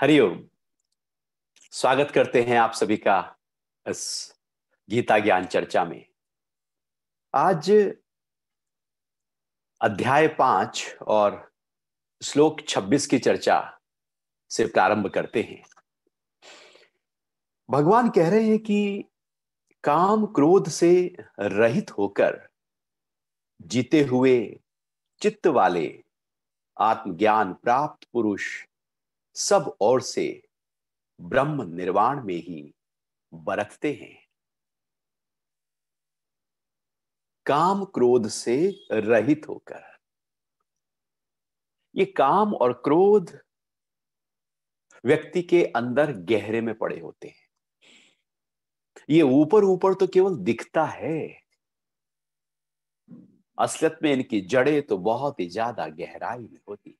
हरिओम स्वागत करते हैं आप सभी का इस गीता ज्ञान चर्चा में आज अध्याय पांच और श्लोक छब्बीस की चर्चा से प्रारंभ करते हैं भगवान कह रहे हैं कि काम क्रोध से रहित होकर जीते हुए चित्त वाले आत्मज्ञान प्राप्त पुरुष सब ओर से ब्रह्म निर्वाण में ही बरतते हैं काम क्रोध से रहित होकर ये काम और क्रोध व्यक्ति के अंदर गहरे में पड़े होते हैं ये ऊपर ऊपर तो केवल दिखता है असलत में इनकी जड़ें तो बहुत ही ज्यादा गहराई में होती है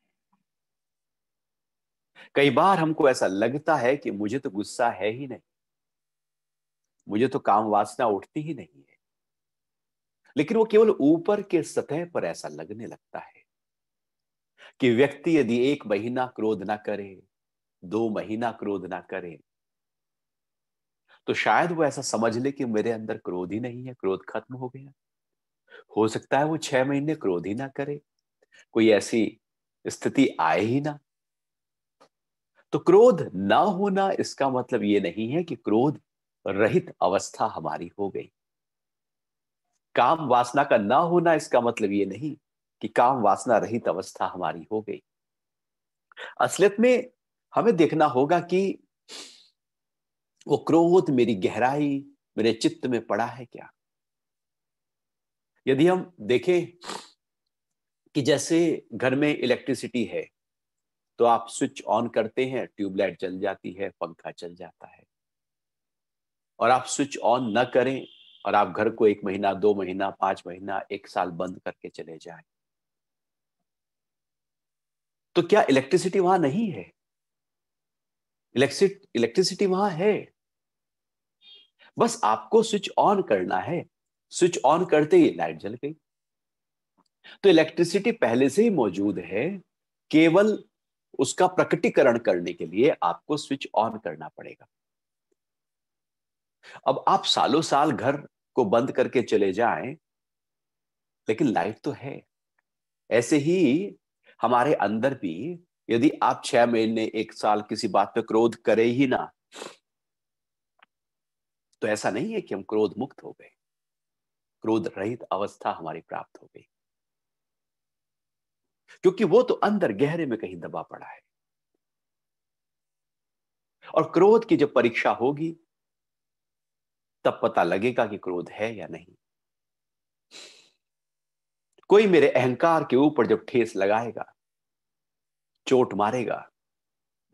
कई बार हमको ऐसा लगता है कि मुझे तो गुस्सा है ही नहीं मुझे तो काम वासना उठती ही नहीं है लेकिन वो केवल ऊपर के सतह पर ऐसा लगने लगता है कि व्यक्ति यदि एक महीना क्रोध ना करे दो महीना क्रोध ना करे तो शायद वो ऐसा समझ ले कि मेरे अंदर क्रोध ही नहीं है क्रोध खत्म हो गया हो सकता है वो छह महीने क्रोध ही ना करे कोई ऐसी स्थिति आए ही ना तो क्रोध ना होना इसका मतलब ये नहीं है कि क्रोध रहित अवस्था हमारी हो गई काम वासना का ना होना इसका मतलब ये नहीं कि काम वासना रहित अवस्था हमारी हो गई असलियत में हमें देखना होगा कि वो क्रोध मेरी गहराई मेरे चित्त में पड़ा है क्या यदि हम देखें कि जैसे घर में इलेक्ट्रिसिटी है तो आप स्विच ऑन करते हैं ट्यूबलाइट चल जाती है पंखा चल जाता है और आप स्विच ऑन न करें और आप घर को एक महीना दो महीना पांच महीना एक साल बंद करके चले जाए तो क्या इलेक्ट्रिसिटी वहां नहीं है इलेक्ट्रिसिटी वहां है बस आपको स्विच ऑन करना है स्विच ऑन करते ही लाइट जल गई तो इलेक्ट्रिसिटी पहले से ही मौजूद है केवल उसका प्रकटीकरण करने के लिए आपको स्विच ऑन करना पड़ेगा अब आप सालों साल घर को बंद करके चले जाएं लेकिन लाइट तो है ऐसे ही हमारे अंदर भी यदि आप छह महीने एक साल किसी बात पर क्रोध करे ही ना तो ऐसा नहीं है कि हम क्रोध मुक्त हो गए क्रोध रहित अवस्था हमारी प्राप्त हो गई क्योंकि वो तो अंदर गहरे में कहीं दबा पड़ा है और क्रोध की जब परीक्षा होगी तब पता लगेगा कि क्रोध है या नहीं कोई मेरे अहंकार के ऊपर जब ठेस लगाएगा चोट मारेगा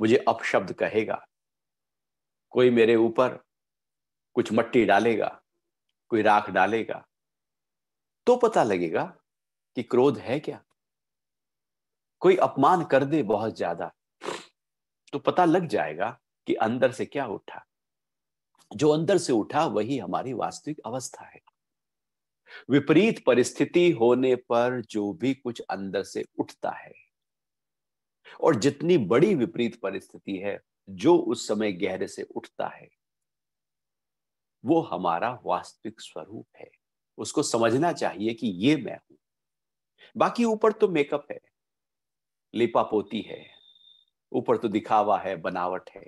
मुझे अपशब्द कहेगा कोई मेरे ऊपर कुछ मट्टी डालेगा कोई राख डालेगा तो पता लगेगा कि क्रोध है क्या कोई अपमान कर दे बहुत ज्यादा तो पता लग जाएगा कि अंदर से क्या उठा जो अंदर से उठा वही हमारी वास्तविक अवस्था है विपरीत परिस्थिति होने पर जो भी कुछ अंदर से उठता है और जितनी बड़ी विपरीत परिस्थिति है जो उस समय गहरे से उठता है वो हमारा वास्तविक स्वरूप है उसको समझना चाहिए कि ये मैं हूं बाकी ऊपर तो मेकअप है लिपा पोती है ऊपर तो दिखावा है बनावट है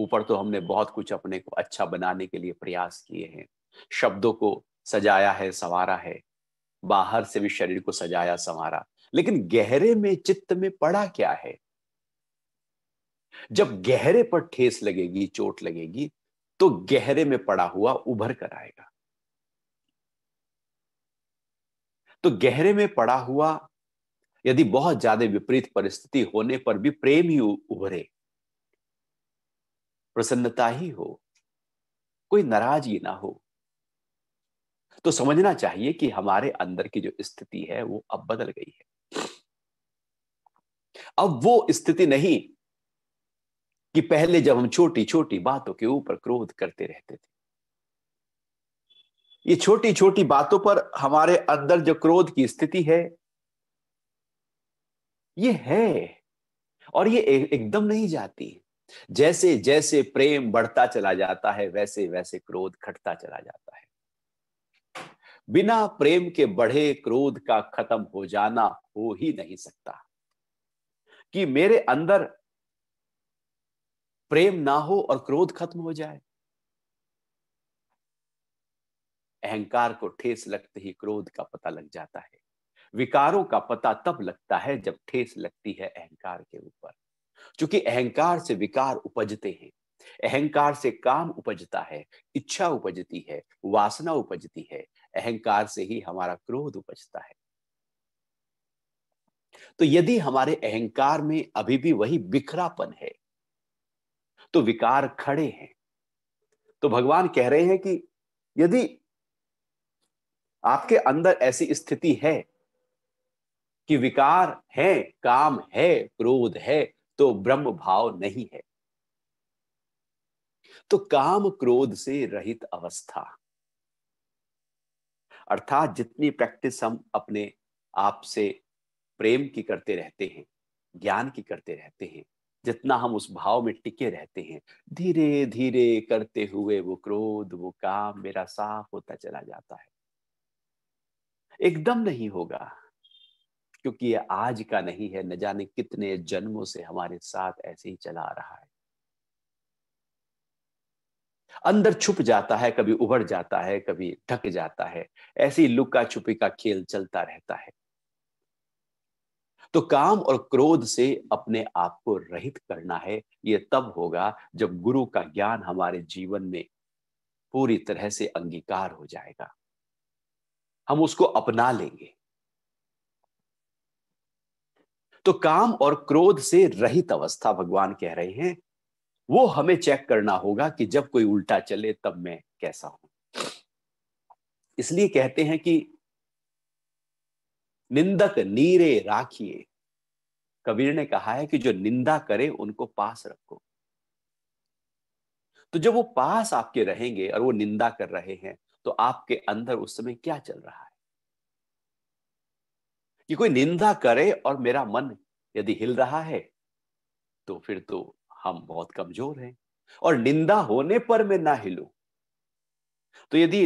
ऊपर तो हमने बहुत कुछ अपने को अच्छा बनाने के लिए प्रयास किए हैं शब्दों को सजाया है संवारा है बाहर से भी शरीर को सजाया संवारा लेकिन गहरे में चित्त में पड़ा क्या है जब गहरे पर ठेस लगेगी चोट लगेगी तो गहरे में पड़ा हुआ उभर कर आएगा तो गहरे में पड़ा हुआ यदि बहुत ज्यादा विपरीत परिस्थिति होने पर भी प्रेम ही उभरे प्रसन्नता ही हो कोई नाराजगी ना हो तो समझना चाहिए कि हमारे अंदर की जो स्थिति है वो अब बदल गई है अब वो स्थिति नहीं कि पहले जब हम छोटी छोटी बातों के ऊपर क्रोध करते रहते थे ये छोटी छोटी बातों पर हमारे अंदर जो क्रोध की स्थिति है ये है और ये एकदम नहीं जाती जैसे जैसे प्रेम बढ़ता चला जाता है वैसे वैसे क्रोध घटता चला जाता है बिना प्रेम के बढ़े क्रोध का खत्म हो जाना हो ही नहीं सकता कि मेरे अंदर प्रेम ना हो और क्रोध खत्म हो जाए अहंकार को ठेस लगते ही क्रोध का पता लग जाता है विकारों का पता तब लगता है जब ठेस लगती है अहंकार के ऊपर क्योंकि अहंकार से विकार उपजते हैं अहंकार से काम उपजता है इच्छा उपजती है वासना उपजती है अहंकार से ही हमारा क्रोध उपजता है तो यदि हमारे अहंकार में अभी भी वही बिखरापन है तो विकार खड़े हैं तो भगवान कह रहे हैं कि यदि आपके अंदर ऐसी स्थिति है कि विकार है काम है क्रोध है तो ब्रह्म भाव नहीं है तो काम क्रोध से रहित अवस्था अर्थात जितनी प्रैक्टिस हम अपने आप से प्रेम की करते रहते हैं ज्ञान की करते रहते हैं जितना हम उस भाव में टिके रहते हैं धीरे धीरे करते हुए वो क्रोध वो काम मेरा साफ होता चला जाता है एकदम नहीं होगा क्योंकि ये आज का नहीं है न जाने कितने जन्मों से हमारे साथ ऐसे ही चला रहा है अंदर छुप जाता है कभी उभर जाता है कभी ढक जाता है ऐसी लुका छुपी का खेल चलता रहता है तो काम और क्रोध से अपने आप को रहित करना है ये तब होगा जब गुरु का ज्ञान हमारे जीवन में पूरी तरह से अंगीकार हो जाएगा हम उसको अपना लेंगे तो काम और क्रोध से रहित अवस्था भगवान कह रहे हैं वो हमें चेक करना होगा कि जब कोई उल्टा चले तब मैं कैसा हूं इसलिए कहते हैं कि निंदक नीरे राखिए कबीर ने कहा है कि जो निंदा करे उनको पास रखो तो जब वो पास आपके रहेंगे और वो निंदा कर रहे हैं तो आपके अंदर उस समय क्या चल रहा है कि कोई निंदा करे और मेरा मन यदि हिल रहा है तो फिर तो हम बहुत कमजोर हैं और निंदा होने पर मैं ना हिलू तो यदि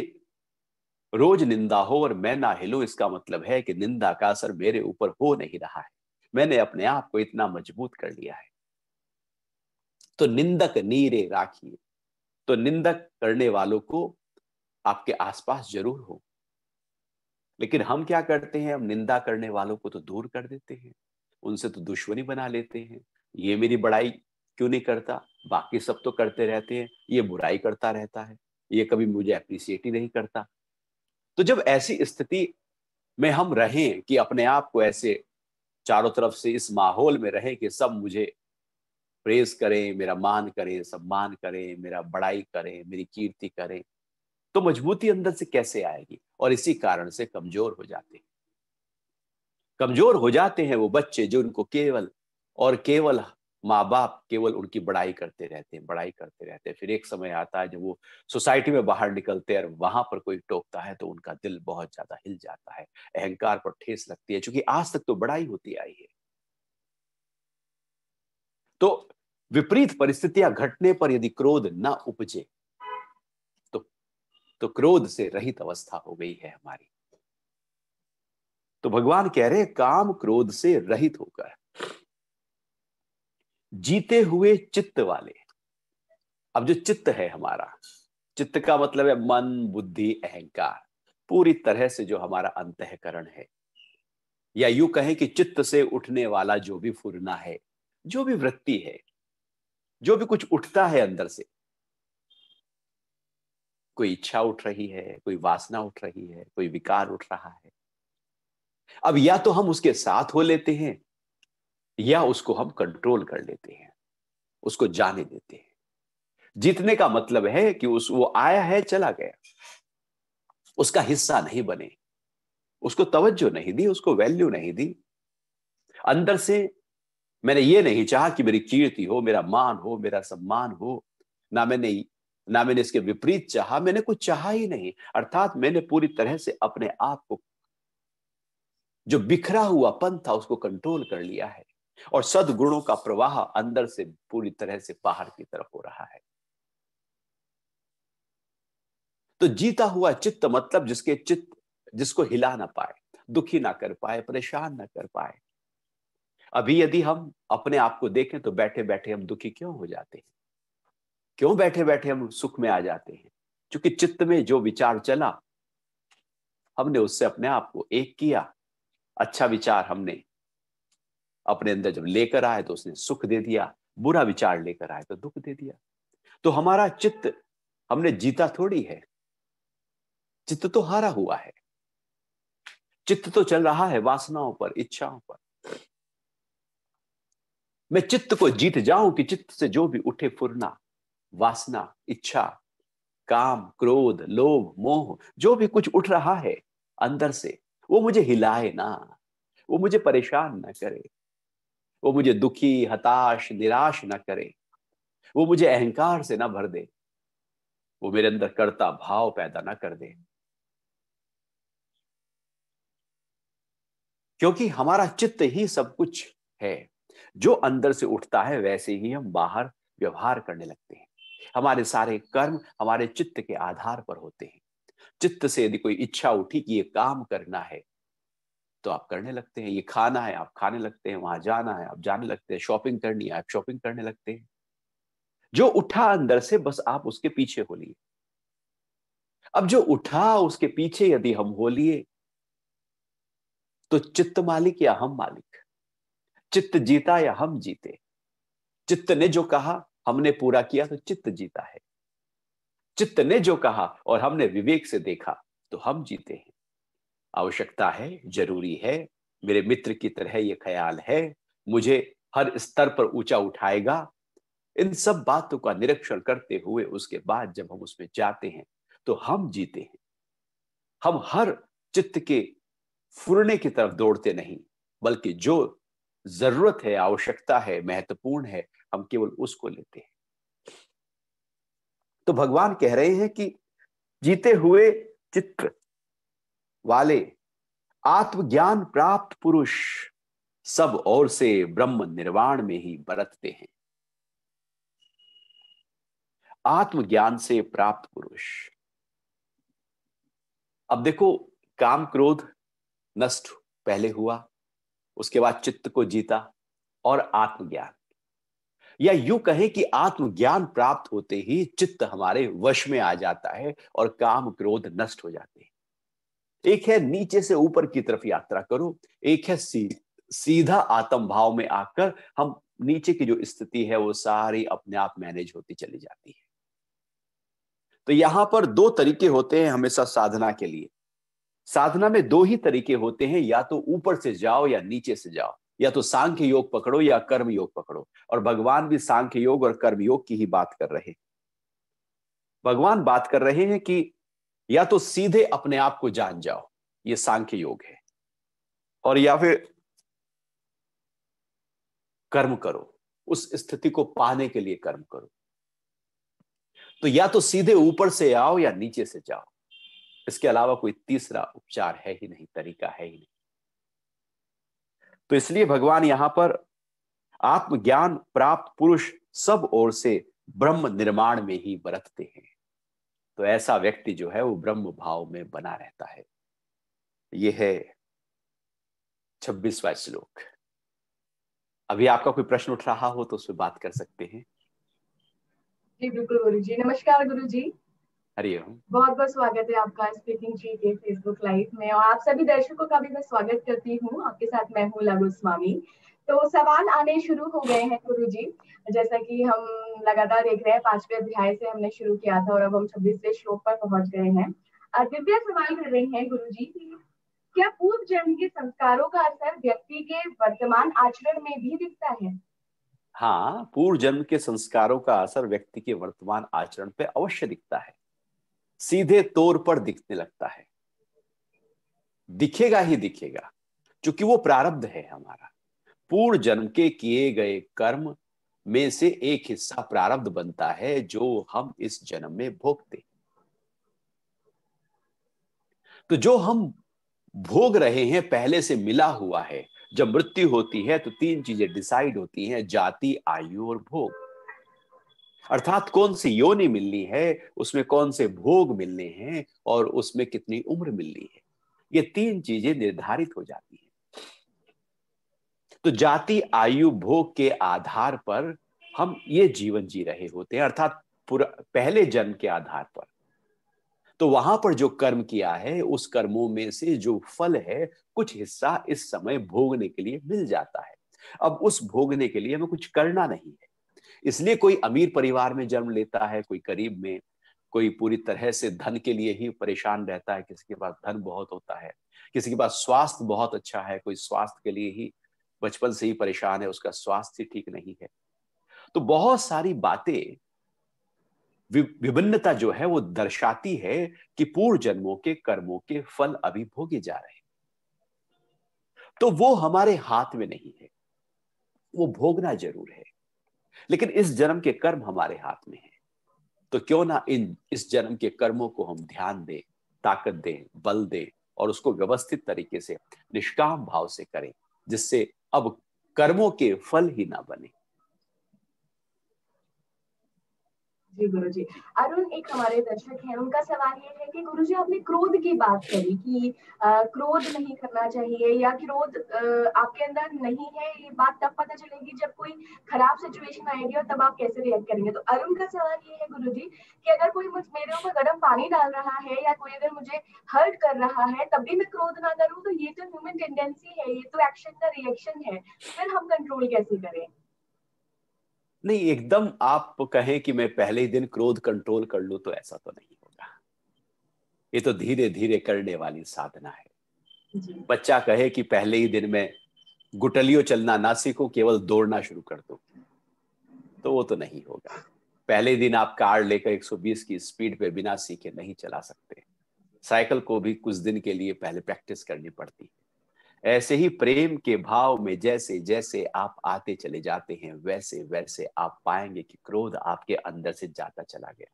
रोज निंदा हो और मैं ना हिलू इसका मतलब है कि निंदा का असर मेरे ऊपर हो नहीं रहा है मैंने अपने आप को इतना मजबूत कर लिया है तो निंदक नीरे राखिए तो निंदक करने वालों को आपके आसपास जरूर हो लेकिन हम क्या करते हैं हम निंदा करने वालों को तो दूर कर देते हैं उनसे तो दुश्मनी बना लेते हैं ये मेरी बड़ाई क्यों नहीं करता बाकी सब तो करते रहते हैं ये बुराई करता रहता है ये कभी मुझे अप्रिसिएट ही नहीं करता तो जब ऐसी स्थिति में हम रहें कि अपने आप को ऐसे चारों तरफ से इस माहौल में रहें कि सब मुझे प्रेज करें मेरा मान करें सम्मान करें मेरा बड़ाई करें मेरी कीर्ति करें तो मजबूती अंदर से कैसे आएगी और इसी कारण से कमजोर हो जाते हैं कमजोर हो जाते हैं वो बच्चे जो उनको केवल और केवल माँ बाप केवल उनकी बड़ाई करते रहते हैं बड़ाई करते रहते हैं फिर एक समय आता है जब वो सोसाइटी में बाहर निकलते हैं और वहां पर कोई टोकता है तो उनका दिल बहुत ज्यादा हिल जाता है अहंकार पर ठेस लगती है क्योंकि आज तक तो बड़ाई होती आई है तो विपरीत परिस्थितियां घटने पर यदि क्रोध ना उपजे तो क्रोध से रहित अवस्था हो गई है हमारी तो भगवान कह रहे काम क्रोध से रहित होकर जीते हुए चित्त वाले अब जो चित्त है हमारा चित्त का मतलब है मन बुद्धि अहंकार पूरी तरह से जो हमारा अंतकरण है या यू कहें कि चित्त से उठने वाला जो भी फुरना है जो भी वृत्ति है जो भी कुछ उठता है अंदर से कोई इच्छा उठ रही है कोई वासना उठ रही है कोई विकार उठ रहा है अब या तो हम उसके साथ हो लेते हैं या उसको हम कंट्रोल कर लेते हैं उसको जाने देते हैं जीतने का मतलब है कि उस वो आया है चला गया उसका हिस्सा नहीं बने उसको तवज्जो नहीं दी उसको वैल्यू नहीं दी अंदर से मैंने ये नहीं चाहा कि मेरी कीर्ति हो मेरा मान हो मेरा सम्मान हो ना मैंने ना मैंने इसके विपरीत चाहा मैंने कुछ चाहा ही नहीं अर्थात मैंने पूरी तरह से अपने आप को जो बिखरा हुआ पन था उसको कंट्रोल कर लिया है और सदगुणों का प्रवाह अंदर से पूरी तरह से बाहर की तरफ हो रहा है तो जीता हुआ चित्त मतलब जिसके चित्त जिसको हिला ना पाए दुखी ना कर पाए परेशान ना कर पाए अभी यदि हम अपने आप को देखें तो बैठे बैठे हम दुखी क्यों हो जाते हैं क्यों बैठे बैठे हम सुख में आ जाते हैं क्योंकि चित्त में जो विचार चला हमने उससे अपने आप को एक किया अच्छा विचार हमने अपने अंदर जब लेकर आए तो उसने सुख दे दिया बुरा विचार लेकर आए तो दुख दे दिया तो हमारा चित्त हमने जीता थोड़ी है चित्त तो हारा हुआ है चित्त तो चल रहा है वासनाओं पर इच्छाओं पर मैं चित्त को जीत जाऊं कि चित्त से जो भी उठे फुरना वासना इच्छा काम क्रोध लोभ मोह जो भी कुछ उठ रहा है अंदर से वो मुझे हिलाए ना वो मुझे परेशान ना करे वो मुझे दुखी हताश निराश ना करे वो मुझे अहंकार से ना भर दे वो मेरे अंदर करता भाव पैदा ना कर दे क्योंकि हमारा चित्त ही सब कुछ है जो अंदर से उठता है वैसे ही हम बाहर व्यवहार करने लगते हैं हमारे सारे कर्म हमारे चित्त के आधार पर होते हैं चित्त से यदि कोई इच्छा उठी कि ये काम करना है तो आप करने लगते हैं ये खाना है आप खाने लगते हैं वहां जाना है आप जाने लगते हैं शॉपिंग करनी है आप शॉपिंग करने लगते हैं जो उठा अंदर से बस आप उसके पीछे हो लिए अब जो उठा उसके पीछे यदि हम हो लिए तो चित्त मालिक या हम मालिक चित्त जीता या हम जीते चित्त ने जो कहा हमने पूरा किया तो चित्त जीता है चित्त ने जो कहा और हमने विवेक से देखा तो हम जीते हैं आवश्यकता है जरूरी है मेरे मित्र की तरह ये ख्याल है मुझे हर स्तर पर ऊंचा उठाएगा इन सब बातों का निरीक्षण करते हुए उसके बाद जब हम उसमें जाते हैं तो हम जीते हैं हम हर चित्त के फुरने की तरफ दौड़ते नहीं बल्कि जो जरूरत है आवश्यकता है महत्वपूर्ण है हम केवल उसको लेते हैं तो भगवान कह रहे हैं कि जीते हुए चित्र वाले आत्मज्ञान प्राप्त पुरुष सब ओर से ब्रह्म निर्वाण में ही बरतते हैं आत्मज्ञान से प्राप्त पुरुष अब देखो काम क्रोध नष्ट पहले हुआ उसके बाद चित्त को जीता और आत्मज्ञान या यूं कहें कि आत्मज्ञान प्राप्त होते ही चित्त हमारे वश में आ जाता है और काम क्रोध नष्ट हो जाते हैं एक है नीचे से ऊपर की तरफ यात्रा करो एक है सी, सीधा आत्म भाव में आकर हम नीचे की जो स्थिति है वो सारी अपने आप मैनेज होती चली जाती है तो यहां पर दो तरीके होते हैं हमेशा साधना के लिए साधना में दो ही तरीके होते हैं या तो ऊपर से जाओ या नीचे से जाओ या तो सांख्य योग पकड़ो या कर्म योग पकड़ो और भगवान भी सांख्य योग और कर्म योग की ही बात कर रहे हैं भगवान बात कर रहे हैं कि या तो सीधे अपने आप को जान जाओ ये सांख्य योग है और या फिर कर्म करो उस स्थिति को पाने के लिए कर्म करो तो या तो सीधे ऊपर से आओ या नीचे से जाओ इसके अलावा कोई तीसरा उपचार है ही नहीं तरीका है ही नहीं तो इसलिए भगवान यहां पर आत्मज्ञान प्राप्त पुरुष सब ओर से ब्रह्म निर्माण में ही बरतते हैं तो ऐसा व्यक्ति जो है वो ब्रह्म भाव में बना रहता है ये है छब्बीसवा श्लोक अभी आपका कोई प्रश्न उठ रहा हो तो उसमें बात कर सकते हैं जी बिल्कुल गुरु जी नमस्कार गुरु जी बहुत बहुत स्वागत है आपका स्पीकिंग जी के फेसबुक लाइव में और आप सभी दर्शकों का भी मैं स्वागत करती हूँ आपके साथ मैं हूँ लघु स्वामी तो सवाल आने शुरू हो गए हैं गुरु जी जैसा कि हम लगातार देख रहे हैं पांचवे अध्याय से हमने शुरू किया था और अब हम छब्बीसवें श्लोक पर पहुंच गए हैं दिव्या सवाल कर रहे हैं गुरु जी क्या पूर्व जन्म के संस्कारों का असर व्यक्ति के वर्तमान आचरण में भी दिखता है हाँ पूर्व जन्म के संस्कारों का असर व्यक्ति के वर्तमान आचरण पे अवश्य दिखता है सीधे तौर पर दिखने लगता है दिखेगा ही दिखेगा क्योंकि वो प्रारब्ध है हमारा पूर्ण जन्म के किए गए कर्म में से एक हिस्सा प्रारब्ध बनता है जो हम इस जन्म में भोगते तो जो हम भोग रहे हैं पहले से मिला हुआ है जब मृत्यु होती है तो तीन चीजें डिसाइड होती हैं जाति आयु और भोग अर्थात कौन सी योनि मिलनी है उसमें कौन से भोग मिलने हैं और उसमें कितनी उम्र मिलनी है ये तीन चीजें निर्धारित हो जाती हैं तो जाति आयु भोग के आधार पर हम ये जीवन जी रहे होते हैं अर्थात पहले जन्म के आधार पर तो वहां पर जो कर्म किया है उस कर्मों में से जो फल है कुछ हिस्सा इस समय भोगने के लिए मिल जाता है अब उस भोगने के लिए हमें कुछ करना नहीं है इसलिए कोई अमीर परिवार में जन्म लेता है कोई गरीब में कोई पूरी तरह से धन के लिए ही परेशान रहता है किसी के पास धन बहुत होता है किसी के पास स्वास्थ्य बहुत अच्छा है कोई स्वास्थ्य के लिए ही बचपन से ही परेशान है उसका स्वास्थ्य ठीक नहीं है तो बहुत सारी बातें विभिन्नता जो है वो दर्शाती है कि पूर्व जन्मों के कर्मों के फल अभी भोगे जा रहे हैं तो वो हमारे हाथ में नहीं है वो भोगना जरूर है लेकिन इस जन्म के कर्म हमारे हाथ में है तो क्यों ना इन इस जन्म के कर्मों को हम ध्यान दें ताकत दें बल दें और उसको व्यवस्थित तरीके से निष्काम भाव से करें जिससे अब कर्मों के फल ही ना बने जी गुरु जी अरुण एक हमारे दर्शक हैं उनका सवाल ये है कि गुरु जी आपने क्रोध की बात करी कि आ, क्रोध नहीं करना चाहिए या क्रोध आपके अंदर नहीं है ये बात तब पता चलेगी जब कोई खराब सिचुएशन आएगी और तब आप कैसे रिएक्ट करेंगे तो अरुण का सवाल ये है गुरु जी कि अगर कोई मुझ मेरे ऊपर गर्म पानी डाल रहा है या कोई अगर मुझे हर्ट कर रहा है तब भी मैं क्रोध ना करूँ तो ये तो ह्यूमन टेंडेंसी है ये तो एक्शन का रिएक्शन है फिर हम कंट्रोल कैसे करें नहीं एकदम आप कहें कि मैं पहले ही दिन क्रोध कंट्रोल कर लूं तो ऐसा तो नहीं होगा ये तो धीरे धीरे करने वाली साधना है बच्चा कहे कि पहले ही दिन में गुटलियों चलना ना सीखो केवल दौड़ना शुरू कर दो तो वो तो नहीं होगा पहले दिन आप कार लेकर 120 की स्पीड पे बिना सीखे नहीं चला सकते साइकिल को भी कुछ दिन के लिए पहले प्रैक्टिस करनी पड़ती है ऐसे ही प्रेम के भाव में जैसे जैसे आप आते चले जाते हैं वैसे वैसे आप पाएंगे कि क्रोध आपके अंदर से जाता चला गया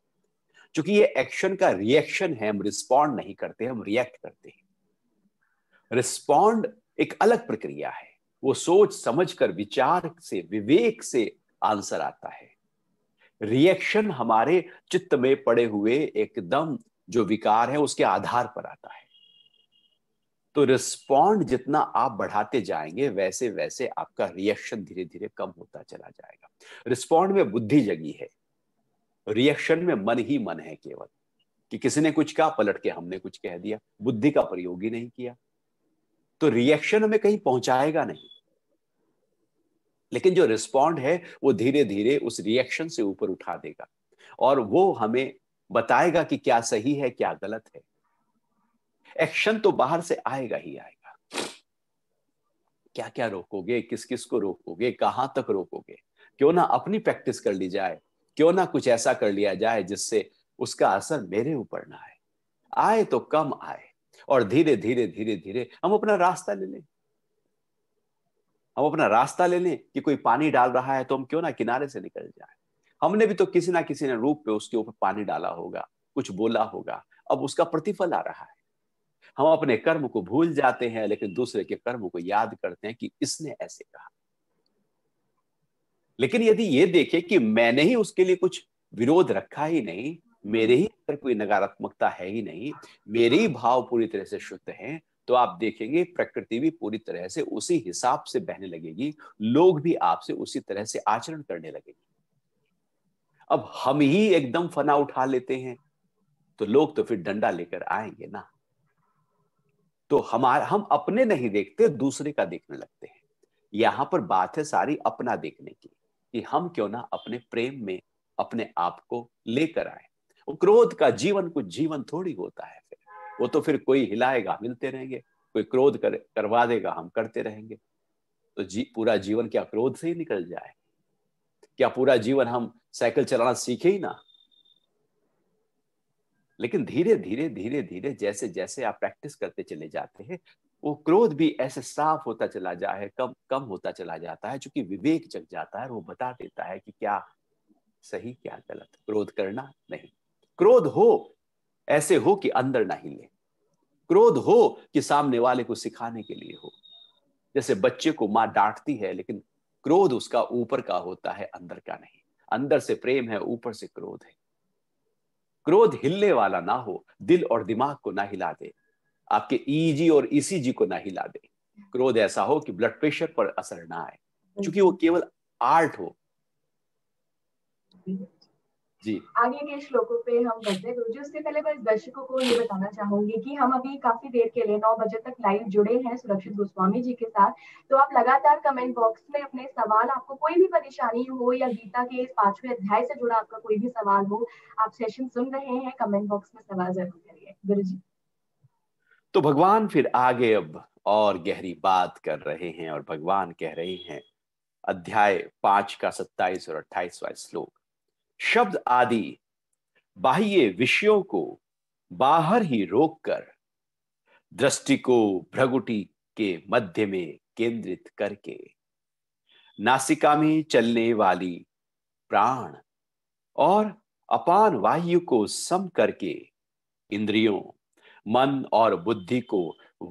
क्योंकि ये एक्शन का रिएक्शन है हम रिस्पॉन्ड नहीं करते हम रिएक्ट करते हैं रिस्पॉन्ड एक अलग प्रक्रिया है वो सोच समझ कर विचार से विवेक से आंसर आता है रिएक्शन हमारे चित्त में पड़े हुए एकदम जो विकार है उसके आधार पर आता है तो रिस्पॉन्ड जितना आप बढ़ाते जाएंगे वैसे वैसे आपका रिएक्शन धीरे धीरे कम होता चला जाएगा रिस्पॉन्ड में बुद्धि जगी है रिएक्शन में मन ही मन है केवल कि किसी ने कुछ कहा पलट के हमने कुछ कह दिया बुद्धि का प्रयोग ही नहीं किया तो रिएक्शन हमें कहीं पहुंचाएगा नहीं लेकिन जो रिस्पॉन्ड है वो धीरे धीरे उस रिएक्शन से ऊपर उठा देगा और वो हमें बताएगा कि क्या सही है क्या गलत है एक्शन तो बाहर से आएगा ही आएगा क्या क्या रोकोगे किस किस को रोकोगे कहां तक रोकोगे क्यों ना अपनी प्रैक्टिस कर ली जाए क्यों ना कुछ ऐसा कर लिया जाए जिससे उसका असर मेरे ऊपर ना आए आए तो कम आए और धीरे धीरे धीरे धीरे हम अपना रास्ता ले लें हम अपना रास्ता ले लें कि कोई पानी डाल रहा है तो हम क्यों ना किनारे से निकल जाए हमने भी तो किसी ना किसी ने रूप पे उसके ऊपर पानी डाला होगा कुछ बोला होगा अब उसका प्रतिफल आ रहा है हम अपने कर्म को भूल जाते हैं लेकिन दूसरे के कर्म को याद करते हैं कि इसने ऐसे कहा लेकिन यदि ये देखे कि मैंने ही उसके लिए कुछ विरोध रखा ही नहीं मेरे ही अंदर कोई नकारात्मकता है ही नहीं मेरे ही भाव पूरी तरह से शुद्ध हैं तो आप देखेंगे प्रकृति भी पूरी तरह से उसी हिसाब से बहने लगेगी लोग भी आपसे उसी तरह से आचरण करने लगेंगे अब हम ही एकदम फना उठा लेते हैं तो लोग तो फिर डंडा लेकर आएंगे ना तो हमारा हम अपने नहीं देखते दूसरे का देखने लगते हैं यहां पर बात है सारी अपना देखने की कि हम क्यों ना अपने प्रेम में अपने आप को लेकर आए वो क्रोध का जीवन कुछ जीवन थोड़ी होता है फिर वो तो फिर कोई हिलाएगा मिलते रहेंगे कोई क्रोध कर, करवा देगा हम करते रहेंगे तो जी पूरा जीवन क्या क्रोध से ही निकल जाए क्या पूरा जीवन हम साइकिल चलाना सीखे ही ना लेकिन धीरे धीरे धीरे धीरे जैसे जैसे आप प्रैक्टिस करते चले जाते हैं वो क्रोध भी ऐसे साफ होता चला जाए कम कम होता चला जाता है चूंकि विवेक जग जाता है वो बता देता है कि क्या सही क्या गलत क्रोध करना नहीं क्रोध हो ऐसे हो कि अंदर ना ही ले क्रोध हो कि सामने वाले को सिखाने के लिए हो जैसे बच्चे को मां डांटती है लेकिन क्रोध उसका ऊपर का होता है अंदर का नहीं अंदर से प्रेम है ऊपर से क्रोध है क्रोध हिलने वाला ना हो दिल और दिमाग को ना हिला दे आपके ईजी e और ईसीजी e को ना हिला दे क्रोध ऐसा हो कि ब्लड प्रेशर पर असर ना आए हम्म। क्योंकि वो केवल आर्ट हो जी आगे के श्लोकों पे हम बढ़ते हैं गुरुजी तो उससे पहले मैं दर्शकों को ये बताना चाहूंगी कि हम अभी काफी देर के लिए नौ बजे तक लाइव जुड़े हैं सुरक्षित गोस्वामी जी के साथ तो आप लगातार कमेंट बॉक्स में अपने सवाल आपको कोई भी परेशानी हो या गीता के इस पांचवें अध्याय से जुड़ा आपका कोई भी सवाल हो आप सेशन सुन रहे हैं कमेंट बॉक्स में सवाल जरूर करिए गुरु जी तो भगवान फिर आगे अब और गहरी बात कर रहे हैं और भगवान कह रहे हैं अध्याय पांच का सत्ताईस और अट्ठाईसवा श्लोक शब्द आदि बाह्य विषयों को बाहर ही रोककर दृष्टि को भ्रगुटी के मध्य में केंद्रित करके नासिका में चलने वाली प्राण और अपान वायु को सम करके इंद्रियों मन और बुद्धि को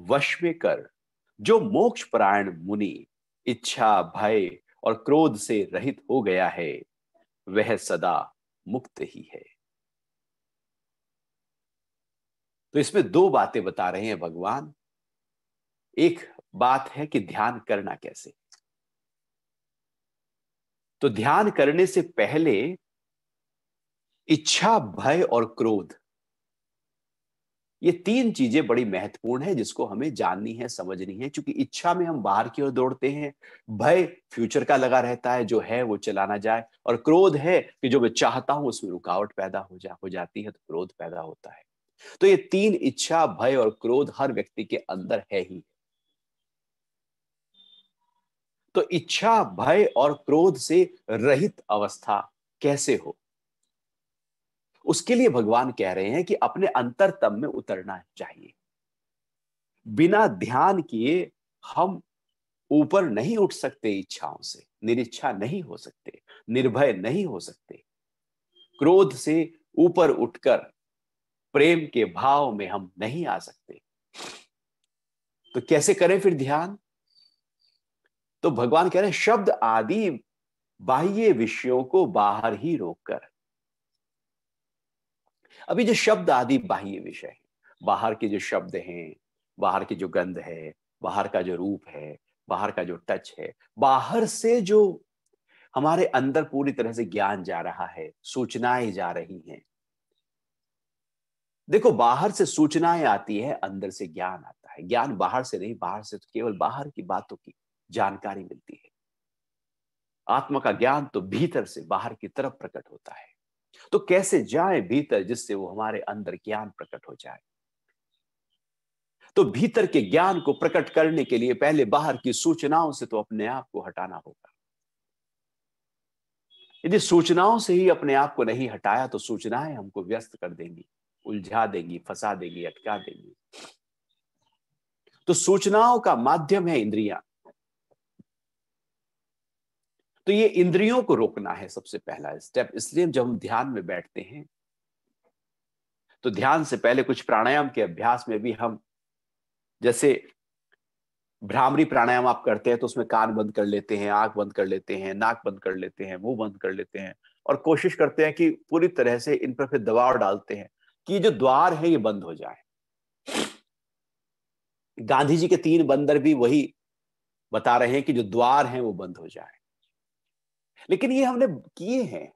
वश में कर जो मोक्ष परायण मुनि इच्छा भय और क्रोध से रहित हो गया है वह सदा मुक्त ही है तो इसमें दो बातें बता रहे हैं भगवान एक बात है कि ध्यान करना कैसे तो ध्यान करने से पहले इच्छा भय और क्रोध ये तीन चीजें बड़ी महत्वपूर्ण है जिसको हमें जाननी है समझनी है क्योंकि इच्छा में हम बाहर की ओर दौड़ते हैं भय फ्यूचर का लगा रहता है जो है वो चलाना जाए और क्रोध है कि जो मैं चाहता हूं उसमें रुकावट पैदा हो जा हो जाती है तो क्रोध पैदा होता है तो ये तीन इच्छा भय और क्रोध हर व्यक्ति के अंदर है ही तो इच्छा भय और क्रोध से रहित अवस्था कैसे हो उसके लिए भगवान कह रहे हैं कि अपने अंतरतम में उतरना चाहिए बिना ध्यान किए हम ऊपर नहीं उठ सकते इच्छाओं से निरीक्षा नहीं हो सकते निर्भय नहीं हो सकते क्रोध से ऊपर उठकर प्रेम के भाव में हम नहीं आ सकते तो कैसे करें फिर ध्यान तो भगवान कह रहे हैं शब्द आदि बाह्य विषयों को बाहर ही रोककर अभी जो शब्द आदि बाह्य विषय है बाहर के जो शब्द हैं बाहर की जो गंध है बाहर का जो रूप है बाहर का जो टच है बाहर से जो हमारे अंदर पूरी तरह से ज्ञान जा रहा है सूचनाएं जा रही हैं देखो बाहर से सूचनाएं आती है अंदर से ज्ञान आता है ज्ञान बाहर से नहीं बाहर से तो केवल बाहर की बातों की जानकारी मिलती है आत्मा का ज्ञान तो भीतर से बाहर की तरफ प्रकट होता है तो कैसे जाए भीतर जिससे वो हमारे अंदर ज्ञान प्रकट हो जाए तो भीतर के ज्ञान को प्रकट करने के लिए पहले बाहर की सूचनाओं से तो अपने आप को हटाना होगा यदि सूचनाओं से ही अपने आप को नहीं हटाया तो सूचनाएं हमको व्यस्त कर देंगी उलझा देंगी फंसा देंगी अटका देंगी तो सूचनाओं का माध्यम है इंद्रिया तो ये इंद्रियों को रोकना है सबसे पहला स्टेप इसलिए जब हम ध्यान में बैठते हैं तो ध्यान से पहले कुछ प्राणायाम के अभ्यास में भी हम जैसे भ्रामरी प्राणायाम आप करते हैं तो उसमें कान बंद कर लेते हैं आंख बंद कर लेते हैं नाक बंद कर लेते हैं मुंह बंद कर लेते हैं और कोशिश करते हैं कि पूरी तरह से इन पर फिर दबाव डालते हैं कि जो द्वार है ये बंद हो जाए गांधी जी के तीन बंदर भी वही बता रहे हैं कि जो द्वार है वो बंद हो जाए लेकिन ये हमने किए हैं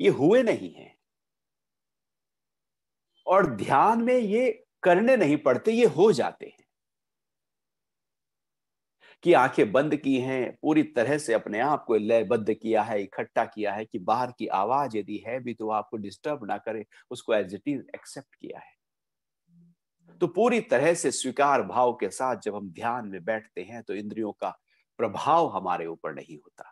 ये हुए नहीं हैं और ध्यान में ये करने नहीं पड़ते ये हो जाते हैं कि आंखें बंद की हैं पूरी तरह से अपने आप को लयबद्ध किया है इकट्ठा किया है कि बाहर की आवाज यदि है भी तो आपको डिस्टर्ब ना करे उसको एज इट इज एक्सेप्ट किया है तो पूरी तरह से स्वीकार भाव के साथ जब हम ध्यान में बैठते हैं तो इंद्रियों का प्रभाव हमारे ऊपर नहीं होता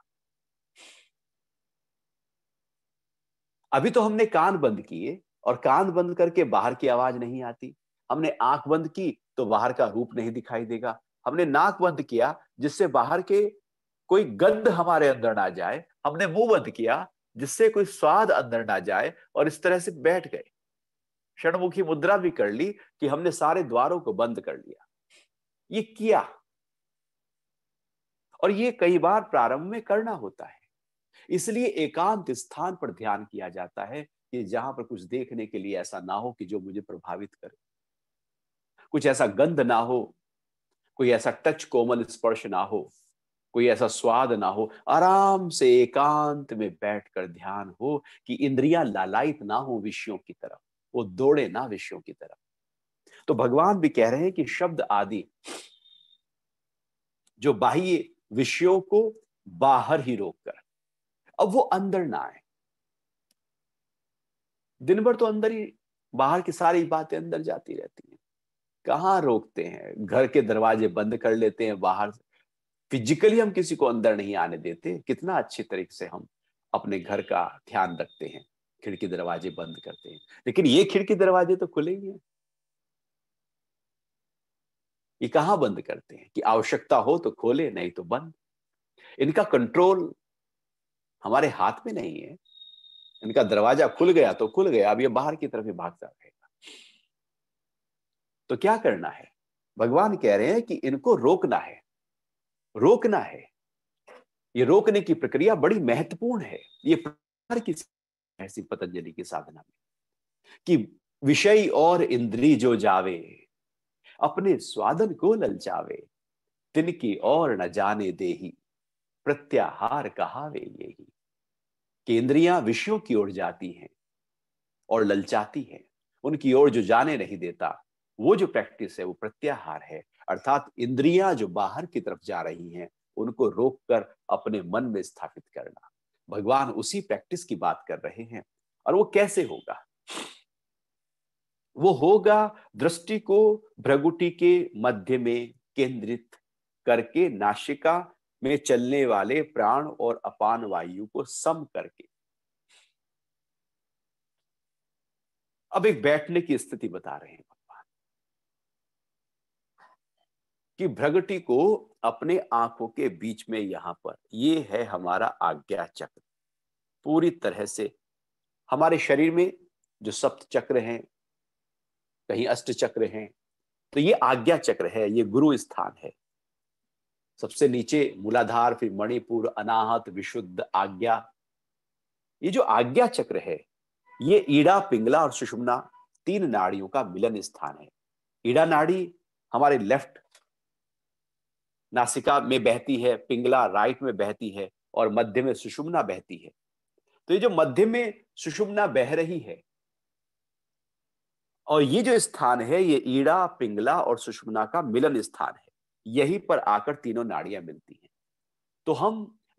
अभी तो हमने कान बंद किए और कान बंद करके बाहर की आवाज नहीं आती हमने आंख बंद की तो बाहर का रूप नहीं दिखाई देगा हमने नाक बंद किया जिससे बाहर के कोई गंध हमारे अंदर ना जाए हमने मुंह बंद किया जिससे कोई स्वाद अंदर ना जाए और इस तरह से बैठ गए षणमुखी मुद्रा भी कर ली कि हमने सारे द्वारों को बंद कर लिया ये किया और ये कई बार प्रारंभ में करना होता है इसलिए एकांत स्थान पर ध्यान किया जाता है कि जहां पर कुछ देखने के लिए ऐसा ना हो कि जो मुझे प्रभावित करे कुछ ऐसा गंध ना हो कोई ऐसा टच कोमल स्पर्श ना हो कोई ऐसा स्वाद ना हो आराम से एकांत में बैठकर ध्यान हो कि इंद्रिया लालायित ना हो विषयों की तरफ वो दौड़े ना विषयों की तरफ तो भगवान भी कह रहे हैं कि शब्द आदि जो बाह्य विषयों को बाहर ही रोककर अब वो अंदर ना आए दिन भर तो अंदर ही बाहर की सारी बातें अंदर जाती रहती हैं कहाँ रोकते हैं घर के दरवाजे बंद कर लेते हैं बाहर फिजिकली हम किसी को अंदर नहीं आने देते कितना अच्छे तरीके से हम अपने घर का ध्यान रखते हैं खिड़की दरवाजे बंद करते हैं लेकिन ये खिड़की दरवाजे तो खुले ही हैं ये कहां बंद करते हैं कि आवश्यकता हो तो खोले नहीं तो बंद इनका कंट्रोल हमारे हाथ में नहीं है इनका दरवाजा खुल गया तो खुल गया अब ये बाहर की तरफ ही भाग जाएगा तो क्या करना है भगवान कह रहे हैं कि इनको रोकना है रोकना है ये रोकने की प्रक्रिया बड़ी महत्वपूर्ण है ये प्रकार की ऐसी पतंजलि की साधना में कि विषय और इंद्री जो जावे अपने स्वादन को ललचावे तिनकी और न जाने दे ही प्रत्याहार कहा कहावे यही केंद्रियां विषयों की ओर जाती हैं और ललचाती हैं उनकी ओर जो जाने नहीं देता वो जो प्रैक्टिस है वो प्रत्याहार है अर्थात इंद्रियां जो बाहर की तरफ जा रही हैं उनको रोककर अपने मन में स्थापित करना भगवान उसी प्रैक्टिस की बात कर रहे हैं और वो कैसे होगा वो होगा दृष्टि को भ्रगुटी के मध्य में केंद्रित करके नाशिका में चलने वाले प्राण और अपान वायु को सम करके अब एक बैठने की स्थिति बता रहे हैं भगवान कि भ्रगटी को अपने आंखों के बीच में यहां पर ये है हमारा आज्ञा चक्र पूरी तरह से हमारे शरीर में जो सप्त चक्र हैं कहीं अष्ट चक्र हैं तो ये आज्ञा चक्र है ये गुरु स्थान है सबसे नीचे मूलाधार फिर मणिपुर अनाहत विशुद्ध आज्ञा ये जो आज्ञा चक्र है ये ईड़ा पिंगला और सुषुम्ना तीन नाड़ियों का मिलन स्थान है ईड़ा नाड़ी हमारे लेफ्ट नासिका में बहती है पिंगला राइट में बहती है और मध्य में सुषुम्ना बहती है तो ये जो मध्य में सुषुम्ना बह रही है और ये जो स्थान है ये ईड़ा पिंगला और सुषुम्ना का मिलन स्थान है यही पर आकर तीनों नाड़ियां मिलती हैं तो हम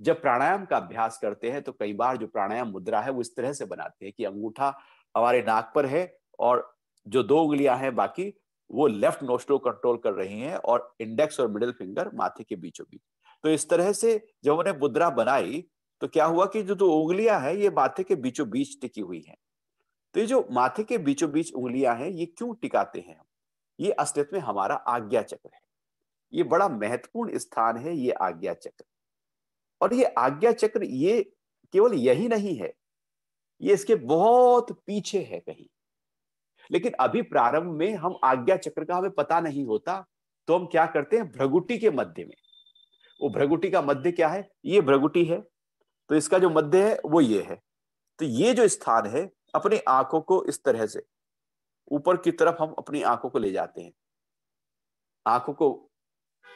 जब प्राणायाम का अभ्यास करते हैं तो कई बार जो प्राणायाम मुद्रा है वो इस तरह से बनाते हैं कि अंगूठा हमारे नाक पर है और जो दो उंगलियां हैं बाकी वो लेफ्ट नोस्ट्रो कंट्रोल कर रही हैं और इंडेक्स और मिडिल फिंगर माथे के बीचों बीच तो इस तरह से जब उन्हें मुद्रा बनाई तो क्या हुआ कि जो दो उंगलियां हैं ये माथे के बीचों बीच टिकी हुई हैं तो ये जो माथे के बीचों बीच उंगलियां हैं ये क्यों टिकाते हैं ये अस्तित्व में हमारा आज्ञा चक्र है ये बड़ा महत्वपूर्ण स्थान है ये आज्ञा चक्र और ये आज्ञा चक्र ये केवल यही नहीं है ये इसके बहुत पीछे है कहीं लेकिन अभी प्रारंभ में हम आज्ञा चक्र का हमें पता नहीं होता तो हम क्या करते हैं भ्रगुटी के मध्य में वो भ्रगुटी का मध्य क्या है ये भ्रगुटी है तो इसका जो मध्य है वो ये है तो ये जो स्थान है अपनी आंखों को इस तरह से ऊपर की तरफ हम अपनी आंखों को ले जाते हैं आंखों को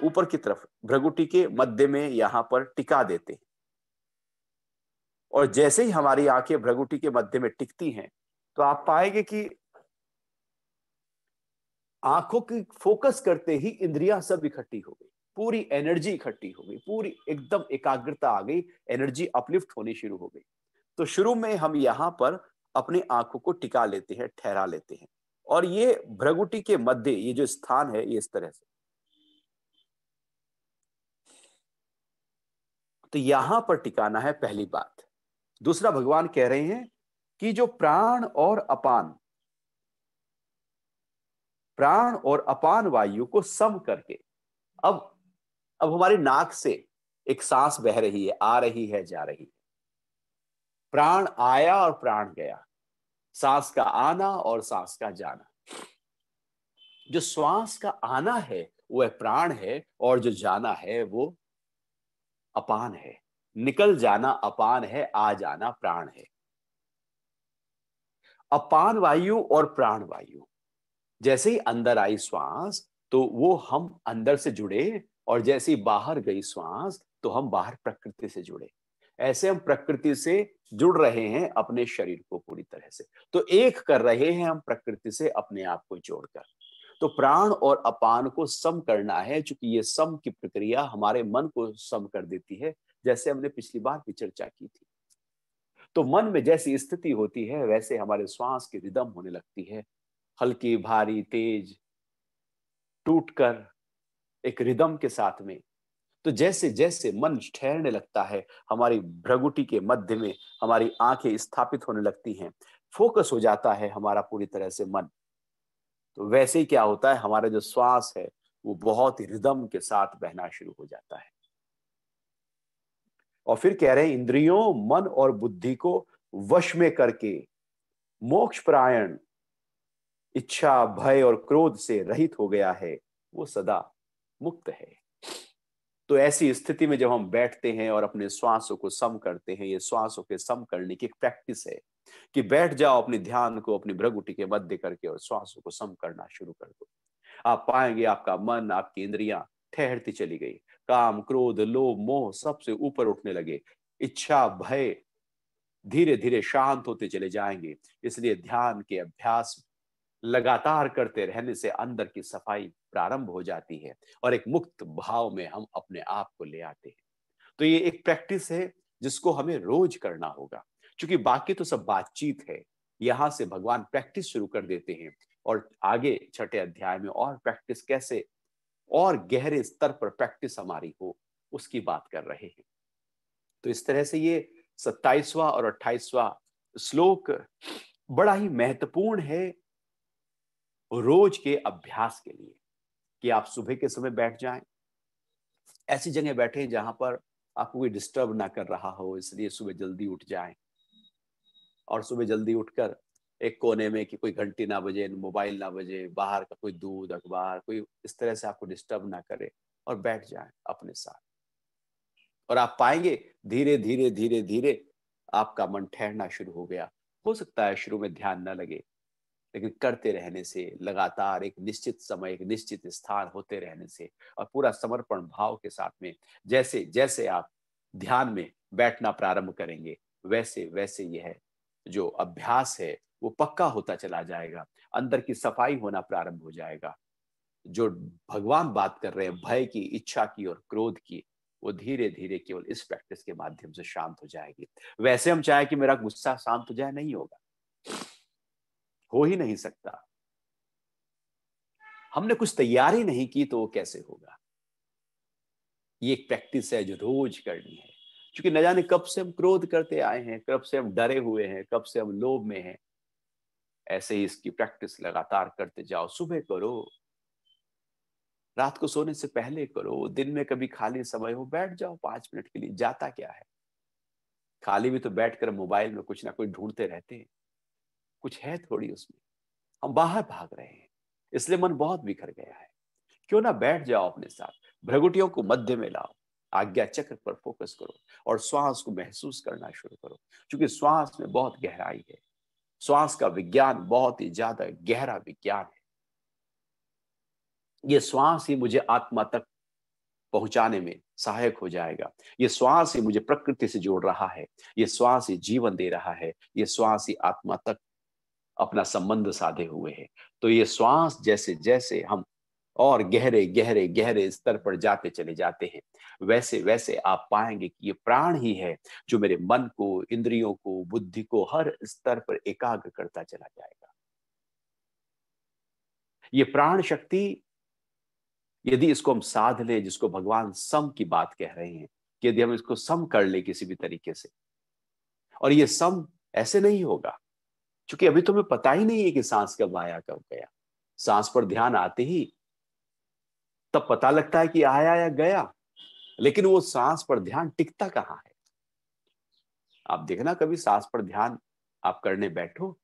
ऊपर की तरफ भ्रगुटी के मध्य में यहां पर टिका देते हैं और जैसे ही हमारी आंखें भ्रगुटी के मध्य में टिकती हैं तो आप पाएंगे कि आंखों की फोकस करते ही इंद्रिया सब इकट्ठी हो गई पूरी एनर्जी इकट्ठी हो गई पूरी एकदम एकाग्रता आ गई एनर्जी अपलिफ्ट होनी शुरू हो गई तो शुरू में हम यहाँ पर अपने आंखों को टिका लेते हैं ठहरा लेते हैं और ये भ्रगुटी के मध्य ये जो स्थान है ये इस तरह से तो यहां पर टिकाना है पहली बात दूसरा भगवान कह रहे हैं कि जो प्राण और अपान प्राण और अपान वायु को सम करके अब अब हमारी नाक से एक सांस बह रही है आ रही है जा रही है प्राण आया और प्राण गया सांस का आना और सांस का जाना जो श्वास का आना है वह प्राण है और जो जाना है वो अपान है निकल जाना अपान है आ जाना प्राण है अपान वायु और प्राण वायु जैसे ही अंदर आई श्वास तो वो हम अंदर से जुड़े और जैसे ही बाहर गई श्वास तो हम बाहर प्रकृति से जुड़े ऐसे हम प्रकृति से जुड़ रहे हैं अपने शरीर को पूरी तरह से तो एक कर रहे हैं हम प्रकृति से अपने आप को जोड़कर तो प्राण और अपान को सम करना है चूंकि ये सम की प्रक्रिया हमारे मन को सम कर देती है जैसे हमने पिछली बार भी चर्चा की थी तो मन में जैसी स्थिति होती है वैसे हमारे श्वास की रिदम होने लगती है हल्की भारी तेज टूटकर एक रिदम के साथ में तो जैसे जैसे मन ठहरने लगता है हमारी भ्रगुटी के मध्य में हमारी आंखें स्थापित होने लगती हैं फोकस हो जाता है हमारा पूरी तरह से मन तो वैसे ही क्या होता है हमारा जो श्वास है वो बहुत ही रिदम के साथ बहना शुरू हो जाता है और फिर कह रहे हैं इंद्रियों मन और बुद्धि को वश में करके मोक्ष प्रायण इच्छा भय और क्रोध से रहित हो गया है वो सदा मुक्त है तो ऐसी स्थिति में जब हम बैठते हैं और अपने श्वासों को सम करते हैं ये श्वासों के सम करने की एक प्रैक्टिस है कि बैठ जाओ अपने ध्यान को अपनी भ्रगुटी के मध्य करके और श्वासों को सम करना शुरू कर दो आप पाएंगे आपका मन आपकी इंद्रियां ठहरती चली गई काम क्रोध लोभ मोह सबसे ऊपर उठने लगे इच्छा भय धीरे धीरे शांत होते चले जाएंगे इसलिए ध्यान के अभ्यास लगातार करते रहने से अंदर की सफाई प्रारंभ हो जाती है और एक मुक्त भाव में हम अपने आप को ले आते हैं तो ये एक प्रैक्टिस है जिसको हमें रोज करना होगा क्योंकि बाकी तो सब बातचीत है यहां से भगवान प्रैक्टिस शुरू कर देते हैं और आगे छठे अध्याय में और प्रैक्टिस कैसे और गहरे स्तर पर प्रैक्टिस हमारी हो उसकी बात कर रहे हैं तो इस तरह से ये सत्ताईसवा और अट्ठाईसवा श्लोक बड़ा ही महत्वपूर्ण है रोज के अभ्यास के लिए कि आप सुबह के समय बैठ जाएं ऐसी जगह बैठे जहां पर आपको कोई डिस्टर्ब ना कर रहा हो इसलिए सुबह जल्दी उठ जाएं और सुबह जल्दी उठकर एक कोने में कि कोई घंटी ना बजे मोबाइल ना बजे बाहर का कोई दूध अखबार कोई इस तरह से आपको डिस्टर्ब ना करे और बैठ जाए अपने साथ और आप पाएंगे धीरे धीरे धीरे धीरे आपका मन ठहरना शुरू हो गया हो सकता है शुरू में ध्यान ना लगे लेकिन करते रहने से लगातार एक निश्चित समय एक निश्चित स्थान होते रहने से और पूरा समर्पण भाव के साथ में जैसे जैसे आप ध्यान में बैठना प्रारंभ करेंगे वैसे वैसे यह जो अभ्यास है वो पक्का होता चला जाएगा अंदर की सफाई होना प्रारंभ हो जाएगा जो भगवान बात कर रहे हैं भय की इच्छा की और क्रोध की वो धीरे धीरे केवल इस प्रैक्टिस के माध्यम से शांत हो जाएगी वैसे हम चाहे कि मेरा गुस्सा शांत हो जाए नहीं होगा हो ही नहीं सकता हमने कुछ तैयारी नहीं की तो वो कैसे होगा ये एक प्रैक्टिस है जो रोज करनी है क्योंकि न जाने कब से हम क्रोध करते आए हैं कब से हम डरे हुए हैं कब से हम लोभ में हैं ऐसे ही इसकी प्रैक्टिस लगातार करते जाओ सुबह करो रात को सोने से पहले करो दिन में कभी खाली समय हो बैठ जाओ पांच मिनट के लिए जाता क्या है खाली भी तो बैठकर मोबाइल में कुछ ना कुछ ढूंढते रहते हैं कुछ है थोड़ी उसमें हम बाहर भाग रहे हैं इसलिए मन बहुत बिखर गया है क्यों ना बैठ जाओ अपने साथ भ्रगुटियों को मध्य में लाओ आज्ञा चक्र पर फोकस करो और श्वास को महसूस करना शुरू करो क्योंकि श्वास में बहुत गहराई है श्वास का विज्ञान बहुत ही ज्यादा गहरा विज्ञान है ये श्वास ही मुझे आत्मा तक पहुंचाने में सहायक हो जाएगा ये श्वास ही मुझे प्रकृति से जोड़ रहा है ये श्वास ही जीवन दे रहा है ये श्वास ही आत्मा तक अपना संबंध साधे हुए है तो ये श्वास जैसे जैसे हम और गहरे गहरे गहरे स्तर पर जाते चले जाते हैं वैसे वैसे आप पाएंगे कि ये प्राण ही है जो मेरे मन को इंद्रियों को बुद्धि को हर स्तर पर एकाग्र करता चला जाएगा ये प्राण शक्ति यदि इसको हम साध लें जिसको भगवान सम की बात कह रहे हैं कि यदि हम इसको सम कर ले किसी भी तरीके से और ये सम ऐसे नहीं होगा क्योंकि अभी तुम्हें तो पता ही नहीं है कि सांस कब आया कब गया सांस पर ध्यान आते ही तब पता लगता है कि आया या गया लेकिन वो सांस पर ध्यान टिकता कहाँ है आप देखना कभी सांस पर ध्यान आप करने बैठो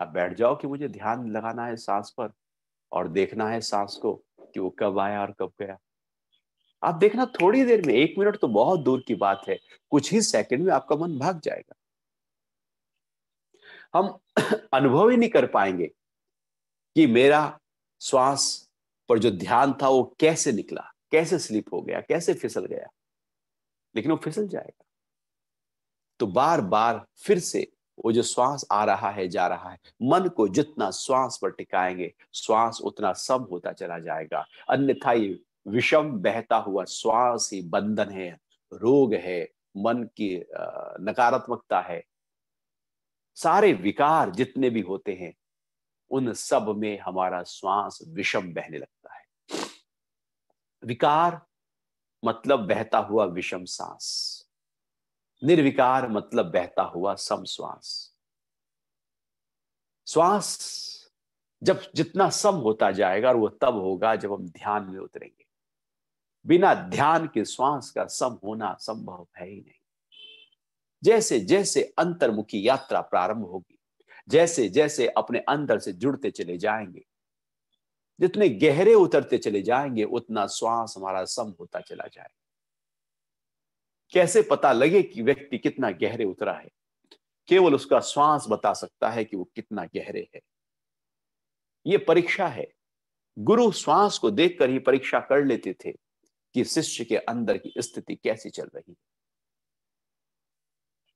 आप बैठ जाओ कि मुझे ध्यान लगाना है सांस पर और देखना है सांस को कि वो कब आया और कब गया आप देखना थोड़ी देर में एक मिनट तो बहुत दूर की बात है कुछ ही सेकंड में आपका मन भाग जाएगा हम अनुभव ही नहीं कर पाएंगे कि मेरा श्वास पर जो ध्यान था वो कैसे निकला कैसे स्लिप हो गया कैसे फिसल गया लेकिन वो फिसल जाएगा तो बार बार फिर से वो जो श्वास आ रहा है जा रहा है मन को जितना श्वास पर टिकाएंगे श्वास उतना सम होता चला जाएगा अन्यथा ये विषम बहता हुआ श्वास ही बंधन है रोग है मन की नकारात्मकता है सारे विकार जितने भी होते हैं उन सब में हमारा श्वास विषम बहने लगता है विकार मतलब बहता हुआ विषम सांस निर्विकार मतलब बहता हुआ सम श्वास श्वास जब जितना सम होता जाएगा और वो तब होगा जब हम ध्यान में उतरेंगे बिना ध्यान के श्वास का सम होना संभव है ही नहीं जैसे जैसे अंतर्मुखी यात्रा प्रारंभ होगी जैसे जैसे अपने अंदर से जुड़ते चले जाएंगे जितने गहरे उतरते चले जाएंगे उतना श्वास हमारा सम होता चला जाए कैसे पता लगे कि व्यक्ति कितना गहरे उतरा है केवल उसका श्वास बता सकता है कि वो कितना गहरे है ये परीक्षा है गुरु श्वास को देखकर ही परीक्षा कर लेते थे कि शिष्य के अंदर की स्थिति कैसी चल रही है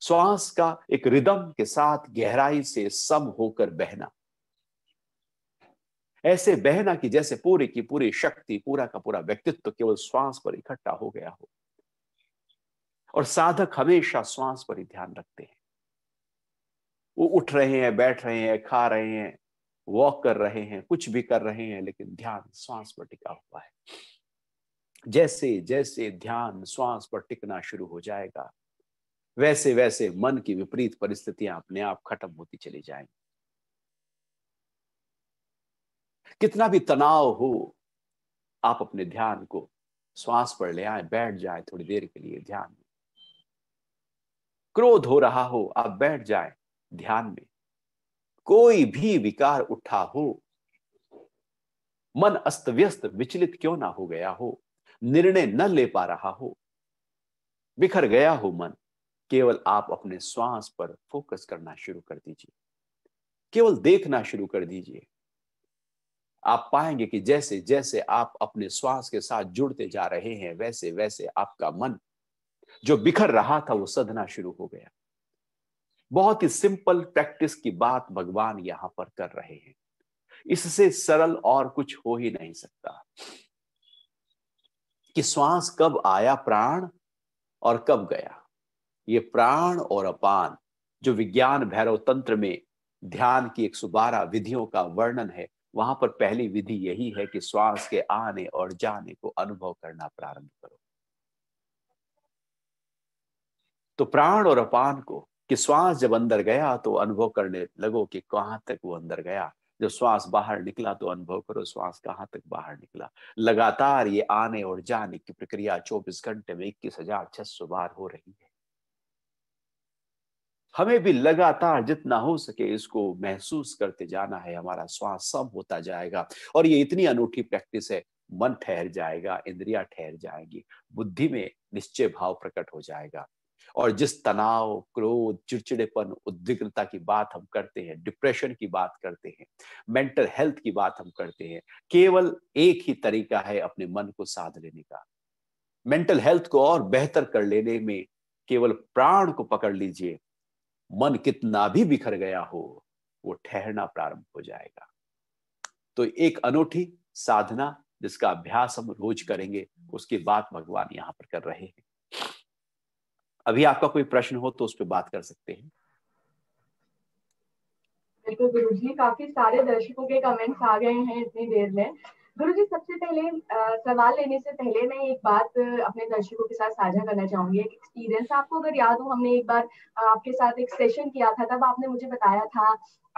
श्वास का एक रिदम के साथ गहराई से सम होकर बहना ऐसे बहना कि जैसे पूरी की पूरी शक्ति पूरा का पूरा व्यक्तित्व केवल श्वास पर इकट्ठा हो गया हो और साधक हमेशा श्वास पर ही ध्यान रखते हैं वो उठ रहे हैं बैठ रहे हैं खा रहे हैं वॉक कर रहे हैं कुछ भी कर रहे हैं लेकिन ध्यान श्वास पर टिका हुआ है जैसे जैसे ध्यान श्वास पर टिकना शुरू हो जाएगा वैसे वैसे मन की विपरीत परिस्थितियां अपने आप खत्म होती चली जाएंगी कितना भी तनाव हो आप अपने ध्यान को श्वास पर ले आए बैठ जाए थोड़ी देर के लिए ध्यान में क्रोध हो रहा हो आप बैठ जाए ध्यान में कोई भी विकार उठा हो मन अस्त व्यस्त विचलित क्यों ना हो गया हो निर्णय न ले पा रहा हो बिखर गया हो मन केवल आप अपने श्वास पर फोकस करना शुरू कर दीजिए केवल देखना शुरू कर दीजिए आप पाएंगे कि जैसे जैसे आप अपने श्वास के साथ जुड़ते जा रहे हैं वैसे वैसे आपका मन जो बिखर रहा था वो सधना शुरू हो गया बहुत ही सिंपल प्रैक्टिस की बात भगवान यहां पर कर रहे हैं इससे सरल और कुछ हो ही नहीं सकता कि श्वास कब आया प्राण और कब गया ये प्राण और अपान जो विज्ञान भैरव तंत्र में ध्यान की 112 विधियों का वर्णन है वहां पर पहली विधि यही है कि श्वास के आने और जाने को अनुभव करना प्रारंभ करो तो प्राण और अपान को कि श्वास जब अंदर गया तो अनुभव करने लगो कि कहाँ तक वो अंदर गया जब श्वास बाहर निकला तो अनुभव करो श्वास कहाँ तक बाहर निकला लगातार ये आने और जाने की प्रक्रिया 24 घंटे में इक्कीस हजार छह सौ बार हो रही है हमें भी लगातार जितना हो सके इसको महसूस करते जाना है हमारा श्वास सब होता जाएगा और ये इतनी अनूठी प्रैक्टिस है मन ठहर जाएगा इंद्रिया ठहर जाएंगी बुद्धि में निश्चय भाव प्रकट हो जाएगा और जिस तनाव क्रोध चिड़चिड़ेपन उद्विग्नता की बात हम करते हैं डिप्रेशन की बात करते हैं मेंटल हेल्थ की बात हम करते हैं केवल एक ही तरीका है अपने मन को साध लेने का मेंटल हेल्थ को और बेहतर कर लेने में केवल प्राण को पकड़ लीजिए मन कितना भी बिखर गया हो वो ठहरना प्रारंभ हो जाएगा तो एक अनूठी साधना जिसका अभ्यास हम रोज करेंगे उसकी बात भगवान यहाँ पर कर रहे हैं अभी आपका कोई प्रश्न हो तो उस पर बात कर सकते हैं तो गुरु जी काफी सारे दर्शकों के कमेंट्स आ गए हैं इतनी देर में गुरु जी सबसे पहले सवाल लेने से पहले मैं एक बात अपने दर्शकों के साथ साझा करना चाहूंगी एक एक्सपीरियंस आपको अगर याद हो हमने एक बार आपके साथ एक सेशन किया था तब आपने मुझे बताया था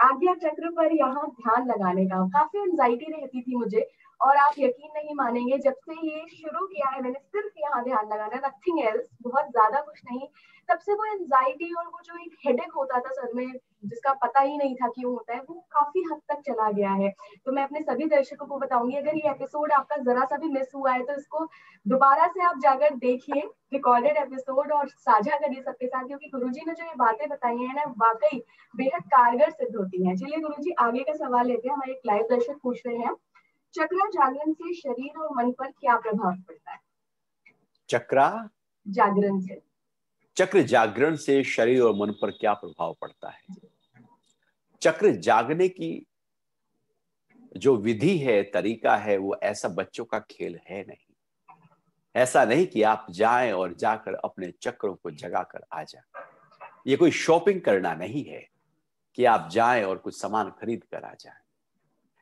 आज्ञा चक्र पर यहाँ ध्यान लगाने का काफी एंजाइटी रहती थी मुझे और आप यकीन नहीं मानेंगे जब से ये शुरू किया है मैंने सिर्फ यहाँ ध्यान लगाना नथिंग एल्स बहुत ज्यादा कुछ नहीं तब से वो एनजाइटी और वो जो एक हेडेक होता था सर में जिसका पता ही नहीं था क्यों होता है वो काफी हद तक चला गया है तो मैं अपने सभी दर्शकों को बताऊंगी अगर ये एपिसोड आपका जरा सा भी मिस हुआ है तो इसको दोबारा से आप जाकर देखिए रिकॉर्डेड एपिसोड और साझा करिए सबके साथ क्योंकि गुरु ने जो ये बातें बताई है ना वाकई बेहद कारगर सिद्ध होती है चलिए गुरु आगे का सवाल लेते हैं हमारे एक लाइव दर्शक पूछ रहे हैं चक्रा जागरण से शरीर और मन पर क्या प्रभाव पड़ता है चक्रा जागरण से चक्र जागरण से शरीर और मन पर क्या प्रभाव पड़ता है चक्र जागने की जो विधि है तरीका है वो ऐसा बच्चों का खेल है नहीं ऐसा नहीं कि आप जाएं और जाकर अपने चक्रों को जगाकर आ जाए ये कोई शॉपिंग करना नहीं है कि आप जाएं और कुछ सामान खरीद कर आ जाएं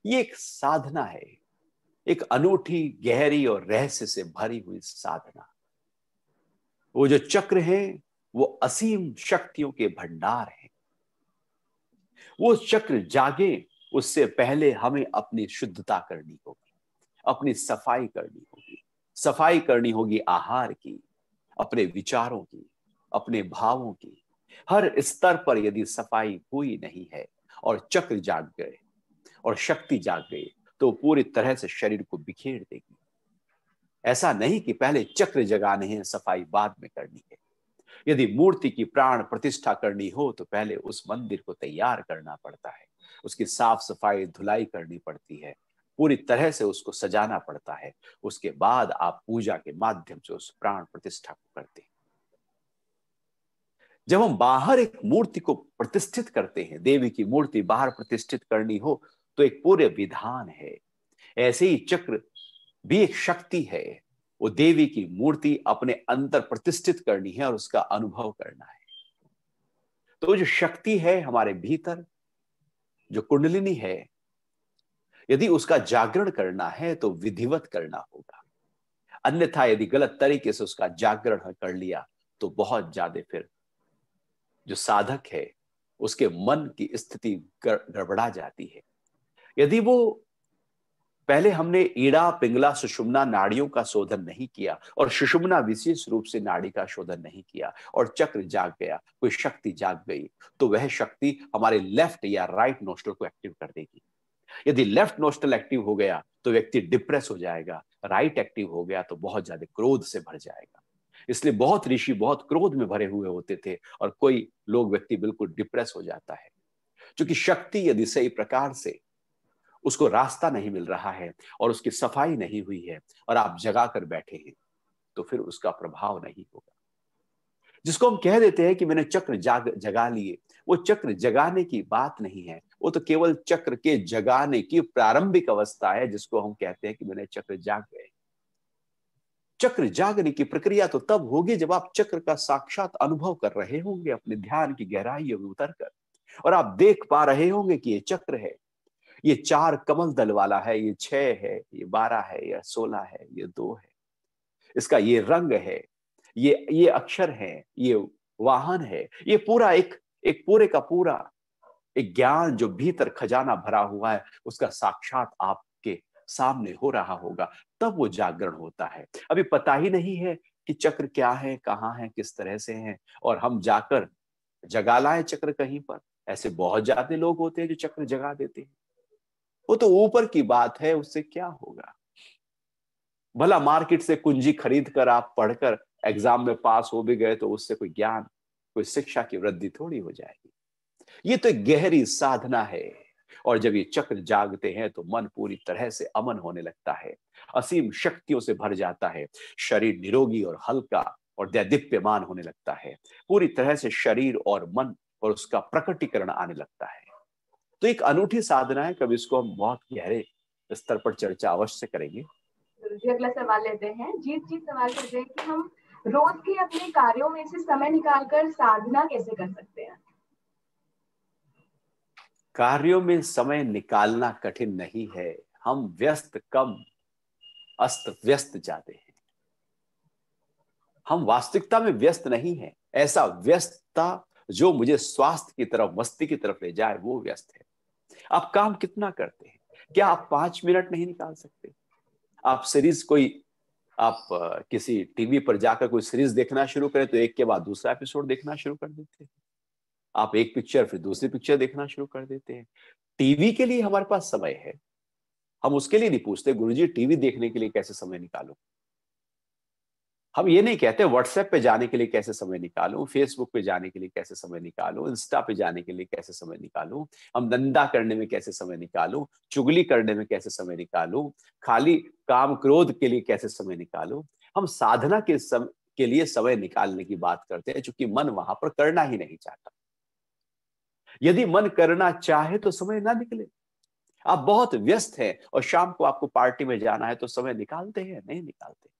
ये एक साधना है एक अनूठी गहरी और रहस्य से भरी हुई साधना वो जो चक्र है वो असीम शक्तियों के भंडार है वो चक्र जागे उससे पहले हमें अपनी शुद्धता करनी होगी अपनी सफाई करनी होगी सफाई करनी होगी आहार की अपने विचारों की अपने भावों की हर स्तर पर यदि सफाई हुई नहीं है और चक्र जाग गए और शक्ति जाग गई तो पूरी तरह से शरीर को बिखेर देगी ऐसा नहीं कि पहले चक्र जगाने हैं सफाई बाद में करनी है यदि मूर्ति की प्राण प्रतिष्ठा करनी हो तो पहले उस मंदिर को तैयार करना पड़ता है उसकी साफ सफाई धुलाई करनी पड़ती है पूरी तरह से उसको सजाना पड़ता है उसके बाद आप पूजा के माध्यम से उस प्राण प्रतिष्ठा को करते हैं जब हम बाहर एक मूर्ति को प्रतिष्ठित करते हैं देवी की मूर्ति बाहर प्रतिष्ठित करनी हो तो एक पूरे विधान है ऐसे ही चक्र भी एक शक्ति है वो देवी की मूर्ति अपने अंतर प्रतिष्ठित करनी है और उसका अनुभव करना है तो जो शक्ति है हमारे भीतर जो कुंडलिनी है यदि उसका जागरण करना है तो विधिवत करना होगा अन्यथा यदि गलत तरीके से उसका जागरण कर लिया तो बहुत ज्यादा फिर जो साधक है उसके मन की स्थिति गड़बड़ा जाती है यदि वो पहले हमने ईड़ा पिंगला सुषुम्ना नाड़ियों का शोधन नहीं किया और सुषुम्ना विशेष रूप से नाड़ी का शोधन नहीं किया और चक्र जाग गया कोई शक्ति जाग गई तो वह शक्ति हमारे लेफ्ट या राइट नोस्टल को एक्टिव कर देगी यदि लेफ्ट नोस्टल एक्टिव हो गया तो व्यक्ति डिप्रेस हो जाएगा राइट एक्टिव हो गया तो बहुत ज्यादा क्रोध से भर जाएगा इसलिए बहुत ऋषि बहुत क्रोध में भरे हुए होते थे और कोई लोग व्यक्ति बिल्कुल डिप्रेस हो जाता है क्योंकि शक्ति यदि सही प्रकार से उसको रास्ता नहीं मिल रहा है और उसकी सफाई नहीं हुई है और आप जगा कर बैठे हैं तो फिर उसका प्रभाव नहीं होगा जिसको हम कह देते हैं कि मैंने चक्र जाग जगा लिए वो चक्र जगाने की बात नहीं है वो तो केवल चक्र के जगाने की प्रारंभिक अवस्था है जिसको हम कहते हैं कि मैंने चक्र जाग गए चक्र जागने की प्रक्रिया तो तब होगी जब आप चक्र का साक्षात अनुभव कर रहे होंगे अपने ध्यान की गहराइयों में उतर कर और आप देख पा रहे होंगे कि ये चक्र है ये चार कमल दल वाला है ये छह है ये बारह है ये सोलह है ये दो है इसका ये रंग है ये ये अक्षर है ये वाहन है ये पूरा एक एक पूरे का पूरा एक ज्ञान जो भीतर खजाना भरा हुआ है उसका साक्षात आपके सामने हो रहा होगा तब वो जागरण होता है अभी पता ही नहीं है कि चक्र क्या है कहाँ है किस तरह से है और हम जाकर जगा लाए चक्र कहीं पर ऐसे बहुत ज्यादा लोग होते हैं जो चक्र जगा देते हैं वो तो ऊपर की बात है उससे क्या होगा भला मार्केट से कुंजी खरीद कर आप पढ़कर एग्जाम में पास हो भी गए तो उससे कोई ज्ञान कोई शिक्षा की वृद्धि थोड़ी हो जाएगी ये तो एक गहरी साधना है और जब ये चक्र जागते हैं तो मन पूरी तरह से अमन होने लगता है असीम शक्तियों से भर जाता है शरीर निरोगी और हल्का और दैदिप्यमान होने लगता है पूरी तरह से शरीर और मन और उसका प्रकटीकरण आने लगता है तो एक अनूठी साधना है कभी इसको हम बहुत गहरे स्तर पर चर्चा अवश्य करेंगे अगला सवाल लेते हैं जीत जी सवाल करते हैं कि हम रोज के अपने कार्यों में से समय निकालकर साधना कैसे कर सकते हैं कार्यों में समय निकालना कठिन नहीं है हम व्यस्त कम अस्त व्यस्त जाते हैं हम वास्तविकता में व्यस्त नहीं है ऐसा व्यस्तता जो मुझे स्वास्थ्य की तरफ मस्ती की तरफ ले जाए वो व्यस्त है आप काम कितना करते हैं क्या आप पांच मिनट नहीं निकाल सकते आप सीरीज कोई आप किसी टीवी पर जाकर कोई सीरीज देखना शुरू करें तो एक के बाद दूसरा एपिसोड देखना शुरू कर देते हैं आप एक पिक्चर फिर दूसरी पिक्चर देखना शुरू कर देते हैं टीवी के लिए हमारे पास समय है हम उसके लिए नहीं पूछते गुरुजी टीवी देखने के लिए कैसे समय निकालो हम ये नहीं कहते व्हाट्सएप पे जाने के लिए कैसे समय निकालूं फेसबुक पे जाने के लिए कैसे समय निकालूं इंस्टा पे जाने के लिए कैसे समय निकालूं हम धंधा करने में कैसे समय निकालूं चुगली करने में कैसे समय निकालूं खाली काम क्रोध के लिए कैसे समय निकालूं हम साधना के सम, के लिए समय निकालने की बात करते हैं चूंकि मन वहां पर करना ही नहीं चाहता यदि मन करना चाहे तो समय ना निकले आप बहुत व्यस्त हैं और शाम को आपको पार्टी में जाना है तो समय निकालते हैं नहीं निकालते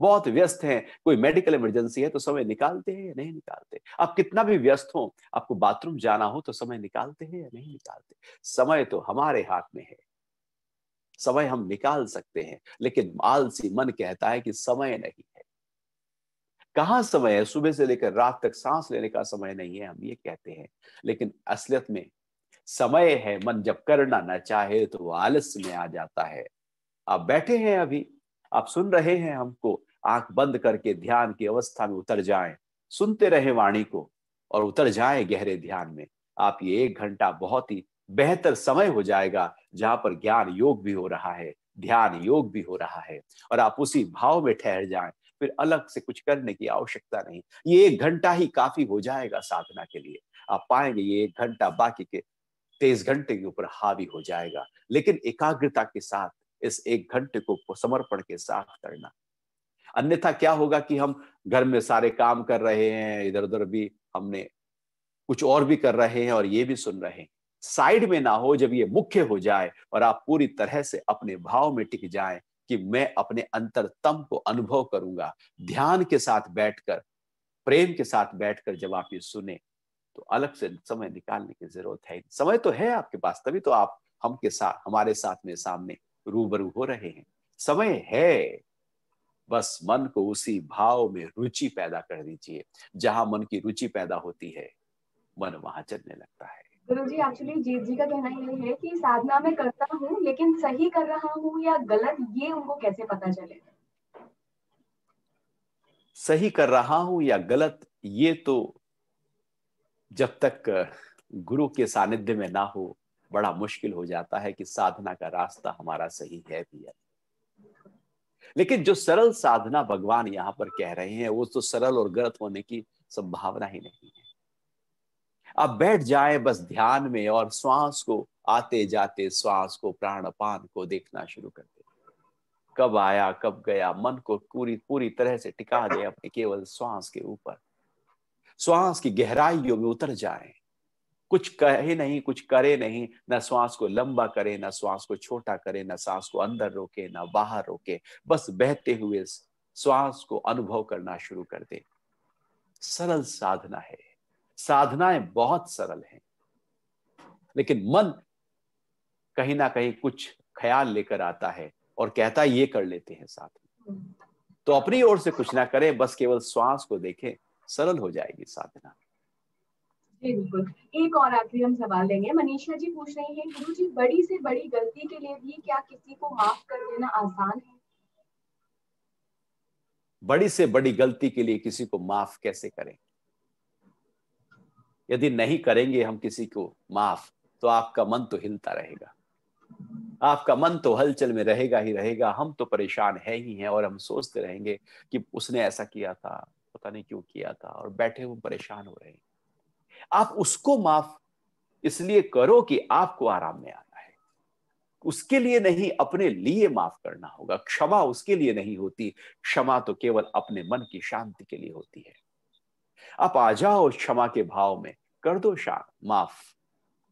बहुत व्यस्त हैं कोई मेडिकल इमरजेंसी है तो समय निकालते हैं या नहीं निकालते आप कितना भी व्यस्त हो आपको बाथरूम जाना हो तो समय निकालते हैं या नहीं निकालते समय तो हमारे हाथ में है समय हम निकाल सकते हैं लेकिन आलसी मन कहता है कि समय नहीं है कहां समय है सुबह से लेकर रात तक सांस लेने का समय नहीं है हम ये कहते हैं लेकिन असलियत में समय है मन जब करना ना चाहे तो वो आलस में आ जाता है आप बैठे हैं अभी आप सुन रहे हैं हमको आंख बंद करके ध्यान की अवस्था में उतर जाएं सुनते रहे वाणी को और उतर जाए गहरे ध्यान में आप ये एक घंटा बहुत ही बेहतर समय हो जाएगा जहां पर ज्ञान योग भी हो रहा है ध्यान योग भी हो रहा है और आप उसी भाव में ठहर जाएं फिर अलग से कुछ करने की आवश्यकता नहीं ये एक घंटा ही काफी हो जाएगा साधना के लिए आप पाएंगे ये एक घंटा बाकी के तेईस घंटे के ऊपर हावी हो जाएगा लेकिन एकाग्रता के साथ इस एक घंटे को समर्पण के साथ करना अन्यथा क्या होगा कि हम घर में सारे काम कर रहे हैं इधर उधर भी हमने कुछ और भी कर रहे हैं और ये भी सुन रहे हैं साइड में ना हो जब ये मुख्य हो जाए और आप पूरी तरह से अपने भाव में टिक जाए कि मैं अपने अंतरतम को अनुभव करूंगा ध्यान के साथ बैठकर प्रेम के साथ बैठकर जब आप ये सुने तो अलग से समय निकालने की जरूरत है समय तो है आपके पास तभी तो आप हम के साथ हमारे साथ में सामने रूबरू हो रहे हैं समय है बस मन को उसी भाव में रुचि पैदा कर दीजिए जहां मन की रुचि पैदा होती है मन वहां चलने लगता है गुरु जी एक्चुअली जीत जी का कहना ये है कि साधना में करता हूँ लेकिन सही कर रहा हूँ या गलत ये उनको कैसे पता चले सही कर रहा हूं या गलत ये तो जब तक गुरु के सानिध्य में ना हो बड़ा मुश्किल हो जाता है कि साधना का रास्ता हमारा सही है भी है लेकिन जो सरल साधना भगवान यहाँ पर कह रहे हैं वो तो सरल और गलत होने की संभावना ही नहीं है आप बैठ जाए बस ध्यान में और श्वास को आते जाते श्वास को प्राणपान को देखना शुरू कर दे कब आया कब गया मन को पूरी पूरी तरह से टिका दे अपने केवल श्वास के ऊपर श्वास की गहराइयों में उतर जाए कुछ कहे नहीं कुछ करे नहीं न श्वास को लंबा करे ना श्वास को छोटा करे ना सांस को अंदर रोके ना बाहर रोके बस बहते हुए श्वास को अनुभव करना शुरू कर दे सरल साधना है साधनाएं बहुत सरल हैं लेकिन मन कहीं ना कहीं कुछ ख्याल लेकर आता है और कहता है ये कर लेते हैं साथ में हम्म। तो अपनी ओर से कुछ ना करें बस केवल श्वास को देखें सरल हो जाएगी साधना जी बिल्कुल एक और आखिरी हम सवाल लेंगे मनीषा जी पूछ रही हैं गुरु जी बड़ी से बड़ी गलती के लिए भी क्या किसी को माफ कर देना आसान है बड़ी से बड़ी गलती के लिए किसी को माफ कैसे करें यदि नहीं करेंगे हम किसी को माफ तो आपका मन तो हिलता रहेगा आपका मन तो हलचल में रहेगा ही रहेगा हम तो परेशान है ही हैं और हम सोचते रहेंगे कि उसने ऐसा किया था पता नहीं क्यों किया था और बैठे हुए परेशान हो रहे हैं आप उसको माफ इसलिए करो कि आपको आराम में आना है उसके लिए नहीं अपने लिए माफ करना होगा क्षमा उसके लिए नहीं होती क्षमा तो केवल अपने मन की शांति के लिए होती है आप आ जाओ क्षमा के भाव में कर दो शांत माफ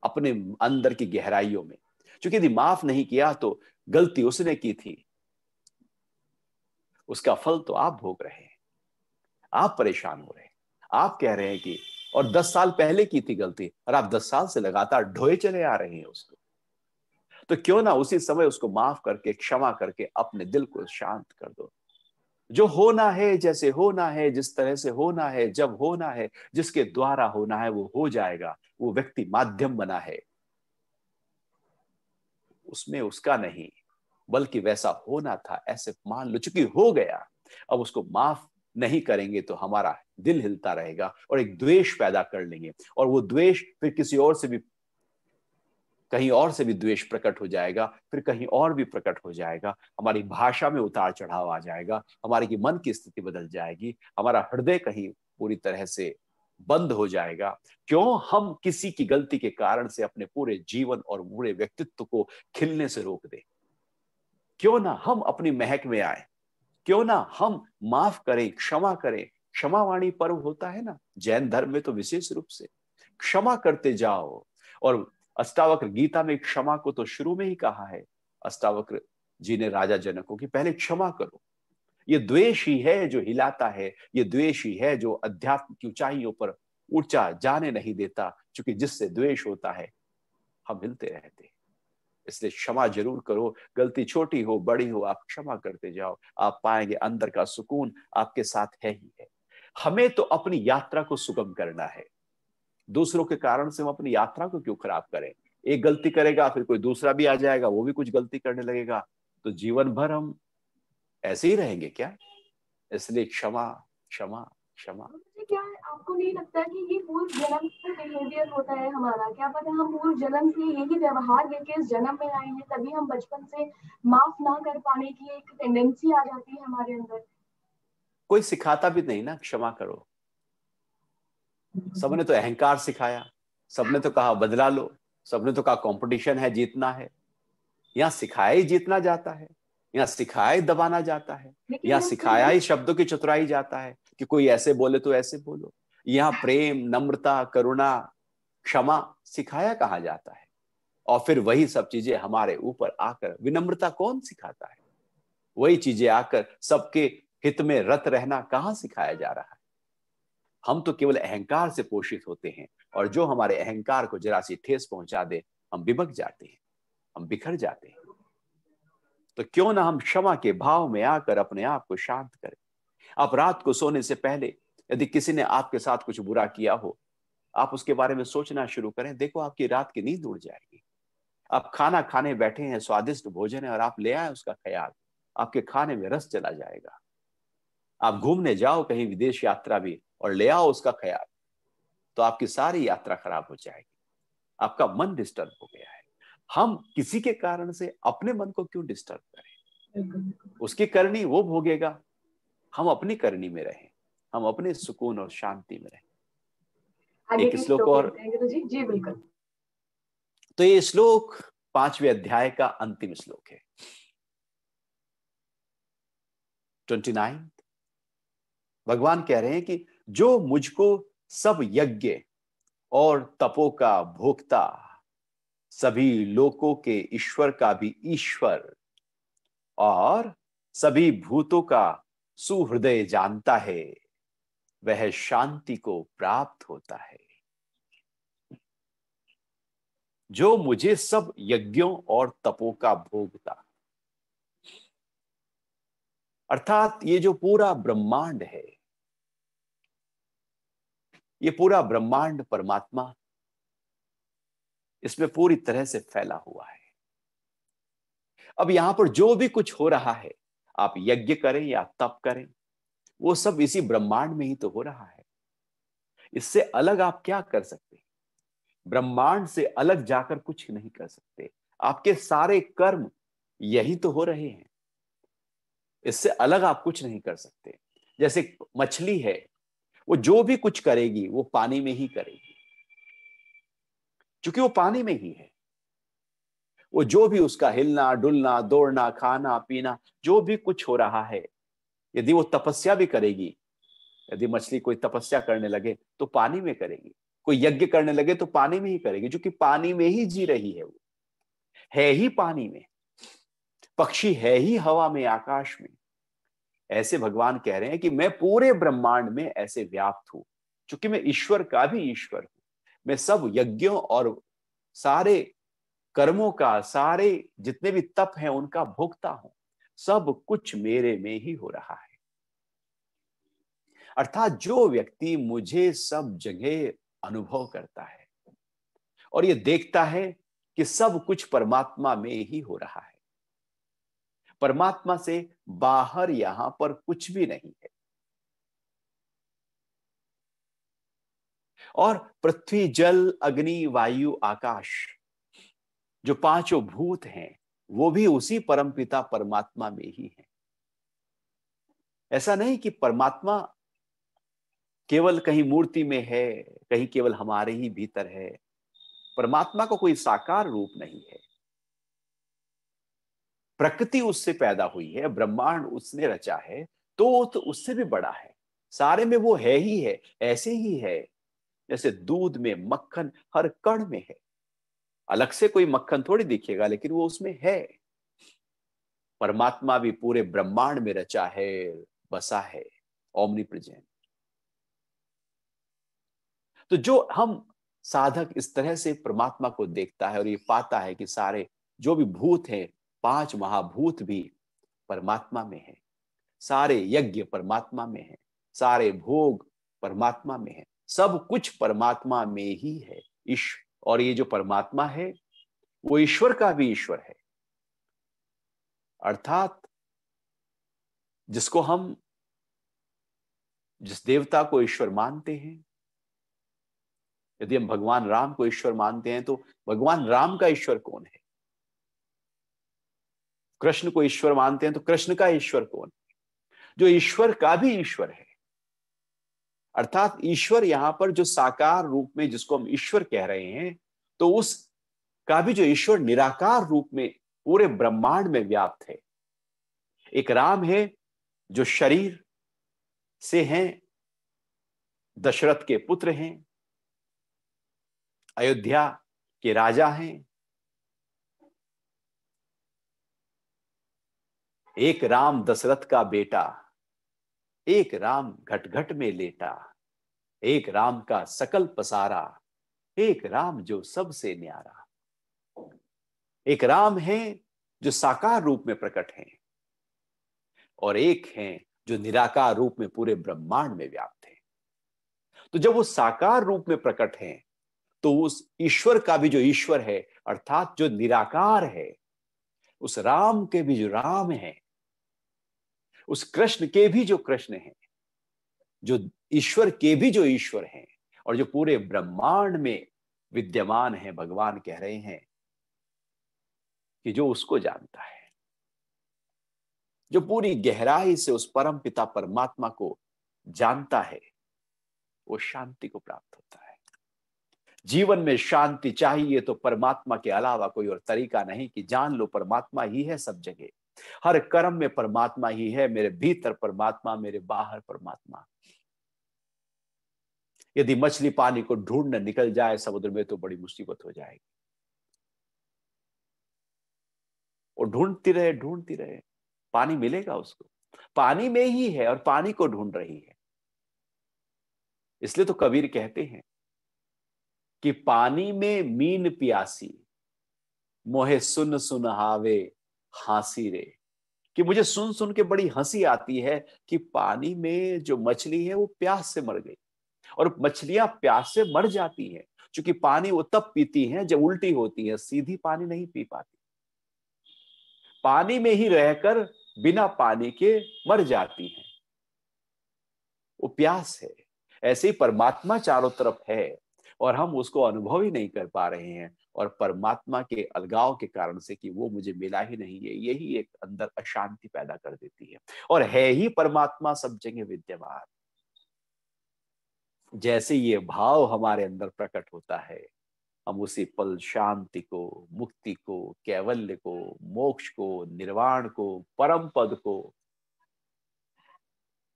अपने अंदर की गहराइयों में क्योंकि यदि माफ नहीं किया तो गलती उसने की थी उसका फल तो आप भोग रहे हैं आप परेशान हो रहे हैं आप कह रहे हैं कि और दस साल पहले की थी गलती और आप दस साल से लगातार ढोए चले आ रहे हैं उसको तो क्यों ना उसी समय उसको माफ करके क्षमा करके अपने दिल को शांत कर दो जो होना है जैसे होना है जिस तरह से होना है जब होना है जिसके द्वारा होना है वो हो जाएगा वो व्यक्ति माध्यम बना है उसमें उसका नहीं बल्कि वैसा होना था ऐसे मान लो चुकी हो गया अब उसको माफ नहीं करेंगे तो हमारा दिल हिलता रहेगा और एक द्वेष पैदा कर लेंगे और वो द्वेष फिर किसी और से भी कहीं और से भी द्वेष प्रकट हो जाएगा फिर कहीं और भी प्रकट हो जाएगा हमारी भाषा में उतार चढ़ाव आ जाएगा हमारे की मन की स्थिति बदल जाएगी हमारा हृदय कहीं पूरी तरह से बंद हो जाएगा क्यों हम किसी की गलती के कारण से अपने पूरे जीवन और पूरे व्यक्तित्व को खिलने से रोक दें क्यों ना हम अपनी महक में आए क्यों ना हम माफ करें क्षमा करें क्षमावाणी पर्व होता है ना जैन धर्म में तो विशेष रूप से क्षमा करते जाओ और अष्टावक्र गीता में क्षमा को तो शुरू में ही कहा है अष्टावक्र जी ने राजा जनकों की पहले क्षमा करो ये द्वेष ही है जो हिलाता है ये द्वेष ही है जो अध्यात्म की ऊंचाइयों पर ऊंचा जाने नहीं देता क्योंकि जिससे द्वेष होता है हम हिलते रहते हैं इसलिए क्षमा जरूर करो गलती छोटी हो बड़ी हो आप क्षमा करते जाओ आप पाएंगे अंदर का सुकून आपके साथ है ही है हमें तो अपनी यात्रा को सुगम करना है दूसरों के कारण से हम अपनी यात्रा को क्यों खराब करें एक गलती करेगा फिर कोई दूसरा भी आ जाएगा वो भी कुछ गलती करने लगेगा तो जीवन भर हम ऐसे ही रहेंगे क्या इसलिए क्षमा क्षमा क्षमा क्या है आपको नहीं लगता कि ये पूर्व जन्म से बिहेवियर होता है हमारा क्या पता हम पूर्व जन्म से यही व्यवहार लेके इस जन्म में आए हैं तभी हम बचपन से माफ ना कर पाने की एक टेंडेंसी आ जाती है हमारे अंदर कोई सिखाता भी नहीं ना क्षमा करो सबने तो अहंकार सिखाया सबने तो कहा बदला लो सबने तो कहा कंपटीशन है जीतना है यहाँ सिखाया ही जीतना जाता है यहाँ सिखाया ही दबाना जाता है यहाँ सिखाया ही शब्दों की चतुराई जाता है कि कोई ऐसे बोले तो ऐसे बोलो यहाँ प्रेम नम्रता करुणा क्षमा सिखाया कहा जाता है और फिर वही सब चीजें हमारे ऊपर आकर विनम्रता कौन सिखाता है वही चीजें आकर सबके हित में रत रहना कहाँ सिखाया जा रहा है हम तो केवल अहंकार से पोषित होते हैं और जो हमारे अहंकार को जरा सी ठेस पहुंचा दे हम बिबक जाते हैं हम बिखर जाते हैं तो क्यों ना हम क्षमा के भाव में आकर अपने आप को शांत करें आप रात को सोने से पहले यदि किसी ने आपके साथ कुछ बुरा किया हो आप उसके बारे में सोचना शुरू करें देखो आपकी रात की नींद उड़ जाएगी आप खाना खाने बैठे हैं स्वादिष्ट भोजन है और आप ले आए उसका ख्याल आपके खाने में रस चला जाएगा आप घूमने जाओ कहीं विदेश यात्रा भी और ले आओ उसका ख्याल तो आपकी सारी यात्रा खराब हो जाएगी आपका मन डिस्टर्ब हो गया है हम किसी के कारण से अपने मन को क्यों डिस्टर्ब करें उसकी करनी वो भोगेगा हम अपनी करनी में रहें हम अपने सुकून और शांति में रहें एक श्लोक और जी, बिल्कुल तो ये श्लोक पांचवें अध्याय का अंतिम श्लोक है ट्वेंटी नाइन भगवान कह रहे हैं कि जो मुझको सब यज्ञ और तपो का भोक्ता सभी लोकों के ईश्वर का भी ईश्वर और सभी भूतों का सुहृदय जानता है वह शांति को प्राप्त होता है जो मुझे सब यज्ञों और तपों का भोगता अर्थात ये जो पूरा ब्रह्मांड है ये पूरा ब्रह्मांड परमात्मा इसमें पूरी तरह से फैला हुआ है अब यहां पर जो भी कुछ हो रहा है आप यज्ञ करें या तप करें वो सब इसी ब्रह्मांड में ही तो हो रहा है इससे अलग आप क्या कर सकते हैं ब्रह्मांड से अलग जाकर कुछ नहीं कर सकते आपके सारे कर्म यही तो हो रहे हैं इससे अलग आप कुछ नहीं कर सकते जैसे मछली है वो जो भी कुछ करेगी वो पानी में ही करेगी क्योंकि वो पानी में ही है वो जो भी उसका हिलना डुलना दौड़ना खाना पीना जो भी कुछ हो रहा है यदि वो तपस्या भी करेगी यदि मछली कोई तपस्या करने लगे तो पानी में करेगी कोई यज्ञ करने लगे तो पानी में ही करेगी जो कि पानी में ही जी रही है वो है ही पानी में पक्षी है ही हवा में आकाश में ऐसे भगवान कह रहे हैं कि मैं पूरे ब्रह्मांड में ऐसे व्याप्त हूं चूंकि मैं ईश्वर का भी ईश्वर हूं मैं सब यज्ञों और सारे कर्मों का सारे जितने भी तप हैं उनका भोगता हूं सब कुछ मेरे में ही हो रहा है अर्थात जो व्यक्ति मुझे सब जगह अनुभव करता है और ये देखता है कि सब कुछ परमात्मा में ही हो रहा है परमात्मा से बाहर यहां पर कुछ भी नहीं है और पृथ्वी जल अग्नि वायु आकाश जो पांचों भूत हैं वो भी उसी परमपिता परमात्मा में ही है ऐसा नहीं कि परमात्मा केवल कहीं मूर्ति में है कहीं केवल हमारे ही भीतर है परमात्मा को कोई साकार रूप नहीं है प्रकृति उससे पैदा हुई है ब्रह्मांड उसने रचा है तो, तो उससे भी बड़ा है सारे में वो है ही है ऐसे ही है जैसे दूध में मक्खन हर कण में है अलग से कोई मक्खन थोड़ी दिखेगा लेकिन वो उसमें है परमात्मा भी पूरे ब्रह्मांड में रचा है बसा है ओमनी प्रजेंट तो जो हम साधक इस तरह से परमात्मा को देखता है और ये पाता है कि सारे जो भी भूत हैं पांच महाभूत भी परमात्मा में है सारे यज्ञ परमात्मा में है सारे भोग परमात्मा में है सब कुछ परमात्मा में ही है ईश्वर और ये जो परमात्मा है वो ईश्वर का भी ईश्वर है अर्थात जिसको हम जिस देवता को ईश्वर मानते हैं यदि हम भगवान राम को ईश्वर मानते हैं तो भगवान राम का ईश्वर कौन है कृष्ण को ईश्वर मानते हैं तो कृष्ण का ईश्वर कौन है जो ईश्वर का भी ईश्वर है अर्थात ईश्वर यहाँ पर जो साकार रूप में जिसको हम ईश्वर कह रहे हैं तो उस का भी जो ईश्वर निराकार रूप में पूरे ब्रह्मांड में व्याप्त है एक राम है जो शरीर से हैं दशरथ के पुत्र हैं अयोध्या के राजा हैं एक राम दशरथ का बेटा एक राम घट घट में लेटा एक राम का सकल पसारा एक राम जो सबसे न्यारा एक राम है जो साकार रूप में प्रकट है और एक है जो निराकार रूप में पूरे ब्रह्मांड में व्याप्त है तो जब वो साकार रूप में प्रकट है तो उस ईश्वर का भी जो ईश्वर है अर्थात जो निराकार है उस राम के भी जो राम है उस कृष्ण के भी जो कृष्ण हैं जो ईश्वर के भी जो ईश्वर हैं और जो पूरे ब्रह्मांड में विद्यमान है भगवान कह रहे हैं कि जो उसको जानता है जो पूरी गहराई से उस परम पिता परमात्मा को जानता है वो शांति को प्राप्त होता है जीवन में शांति चाहिए तो परमात्मा के अलावा कोई और तरीका नहीं कि जान लो परमात्मा ही है सब जगह हर कर्म में परमात्मा ही है मेरे भीतर परमात्मा मेरे बाहर परमात्मा यदि मछली पानी को ढूंढने निकल जाए समुद्र में तो बड़ी मुसीबत हो जाएगी वो ढूंढती रहे ढूंढती रहे पानी मिलेगा उसको पानी में ही है और पानी को ढूंढ रही है इसलिए तो कबीर कहते हैं कि पानी में मीन प्यासी मोहे सुन सुन हावे हंसी रे कि मुझे सुन सुन के बड़ी हंसी आती है कि पानी में जो मछली है वो प्यास से मर गई और मछलियां प्यास से मर जाती हैं क्योंकि पानी वो तब पीती हैं जब उल्टी होती है सीधी पानी नहीं पी पाती पानी में ही रहकर बिना पानी के मर जाती हैं वो प्यास है ऐसे ही परमात्मा चारों तरफ है और हम उसको अनुभव ही नहीं कर पा रहे हैं और परमात्मा के अलगाव के कारण से कि वो मुझे मिला ही नहीं है यही एक अंदर अशांति पैदा कर देती है और है ही परमात्मा सब जगह विद्यमान जैसे ये भाव हमारे अंदर प्रकट होता है हम उसी पल शांति को मुक्ति को कैवल्य को मोक्ष को निर्वाण को परम पद को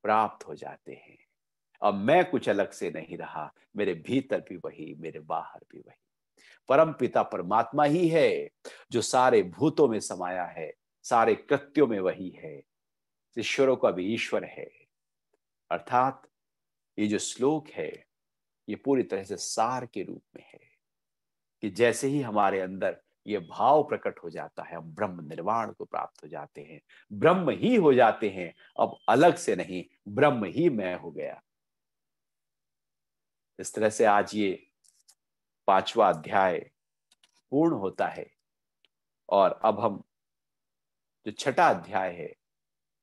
प्राप्त हो जाते हैं अब मैं कुछ अलग से नहीं रहा मेरे भीतर भी वही मेरे बाहर भी वही परम पिता परमात्मा ही है जो सारे भूतों में समाया है सारे कृत्यों में वही है ईश्वरों का भी ईश्वर है अर्थात ये जो श्लोक है ये पूरी तरह से सार के रूप में है कि जैसे ही हमारे अंदर ये भाव प्रकट हो जाता है हम ब्रह्म निर्वाण को प्राप्त हो जाते हैं ब्रह्म ही हो जाते हैं अब अलग से नहीं ब्रह्म ही मैं हो गया इस तरह से आज ये पांचवा अध्याय पूर्ण होता है और अब हम जो छठा अध्याय है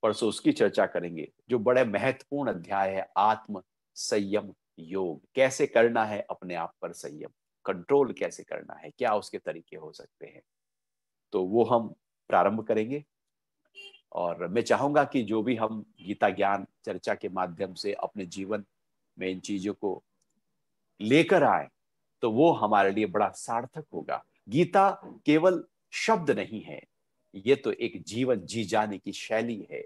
परसों उसकी चर्चा करेंगे जो बड़े महत्वपूर्ण अध्याय है आत्म संयम योग कैसे करना है अपने आप पर संयम कंट्रोल कैसे करना है क्या उसके तरीके हो सकते हैं तो वो हम प्रारंभ करेंगे और मैं चाहूंगा कि जो भी हम गीता ज्ञान चर्चा के माध्यम से अपने जीवन में इन चीजों को लेकर आए तो वो हमारे लिए बड़ा सार्थक होगा गीता केवल शब्द नहीं है ये तो एक जीवन जी जाने की शैली है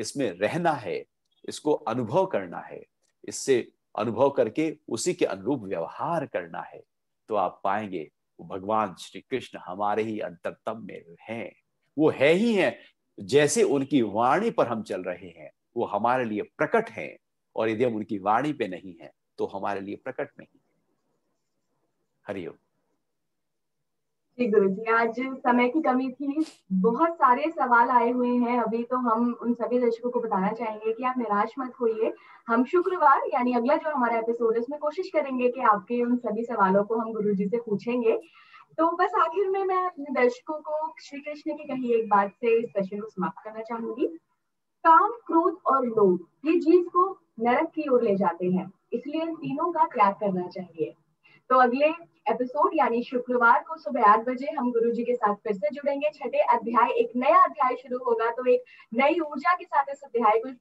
इसमें रहना है इसको अनुभव करना है इससे अनुभव करके उसी के अनुरूप व्यवहार करना है तो आप पाएंगे भगवान श्री कृष्ण हमारे ही अंतरतम में हैं वो है ही हैं जैसे उनकी वाणी पर हम चल रहे हैं वो हमारे लिए प्रकट हैं और यदि हम उनकी वाणी पे नहीं है तो हमारे लिए प्रकट नहीं हरिओम गुरु जी आज समय की कमी थी बहुत सारे सवाल आए हुए हैं अभी तो हम उन सभी दर्शकों को बताना चाहेंगे कि आप निराश मत होइए हम शुक्रवार यानी अगला जो हमारा एपिसोड है उसमें कोशिश करेंगे कि आपके उन सभी सवालों को हम गुरु जी से पूछेंगे तो बस आखिर में मैं अपने दर्शकों को श्री कृष्ण की कही एक बात से इस सेशन को समाप्त करना चाहूंगी काम क्रोध और लोग ये जीव को नरक की ओर ले जाते हैं इसलिए इन तीनों का त्याग करना चाहिए तो अगले एपिसोड यानी शुक्रवार को सुबह आठ बजे हम गुरु जी के साथ फिर से जुड़ेंगे छठे अध्याय एक नया अध्याय शुरू होगा तो एक नई ऊर्जा के साथ इस अध्याय को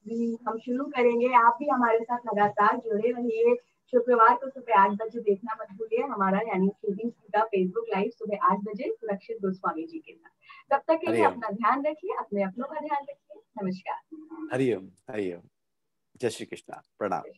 हम शुरू करेंगे आप भी हमारे साथ लगातार जुड़े रहिए शुक्रवार को सुबह आठ बजे देखना मत भूलिए हमारा यानी शूटिंग का फेसबुक लाइव सुबह आठ बजे सुरक्षित गोस्वामी जी के साथ तब तक के लिए अपना ध्यान रखिए अपने अपनों का ध्यान रखिए नमस्कार हरिओम हरिओम जय श्री कृष्णा प्रणाम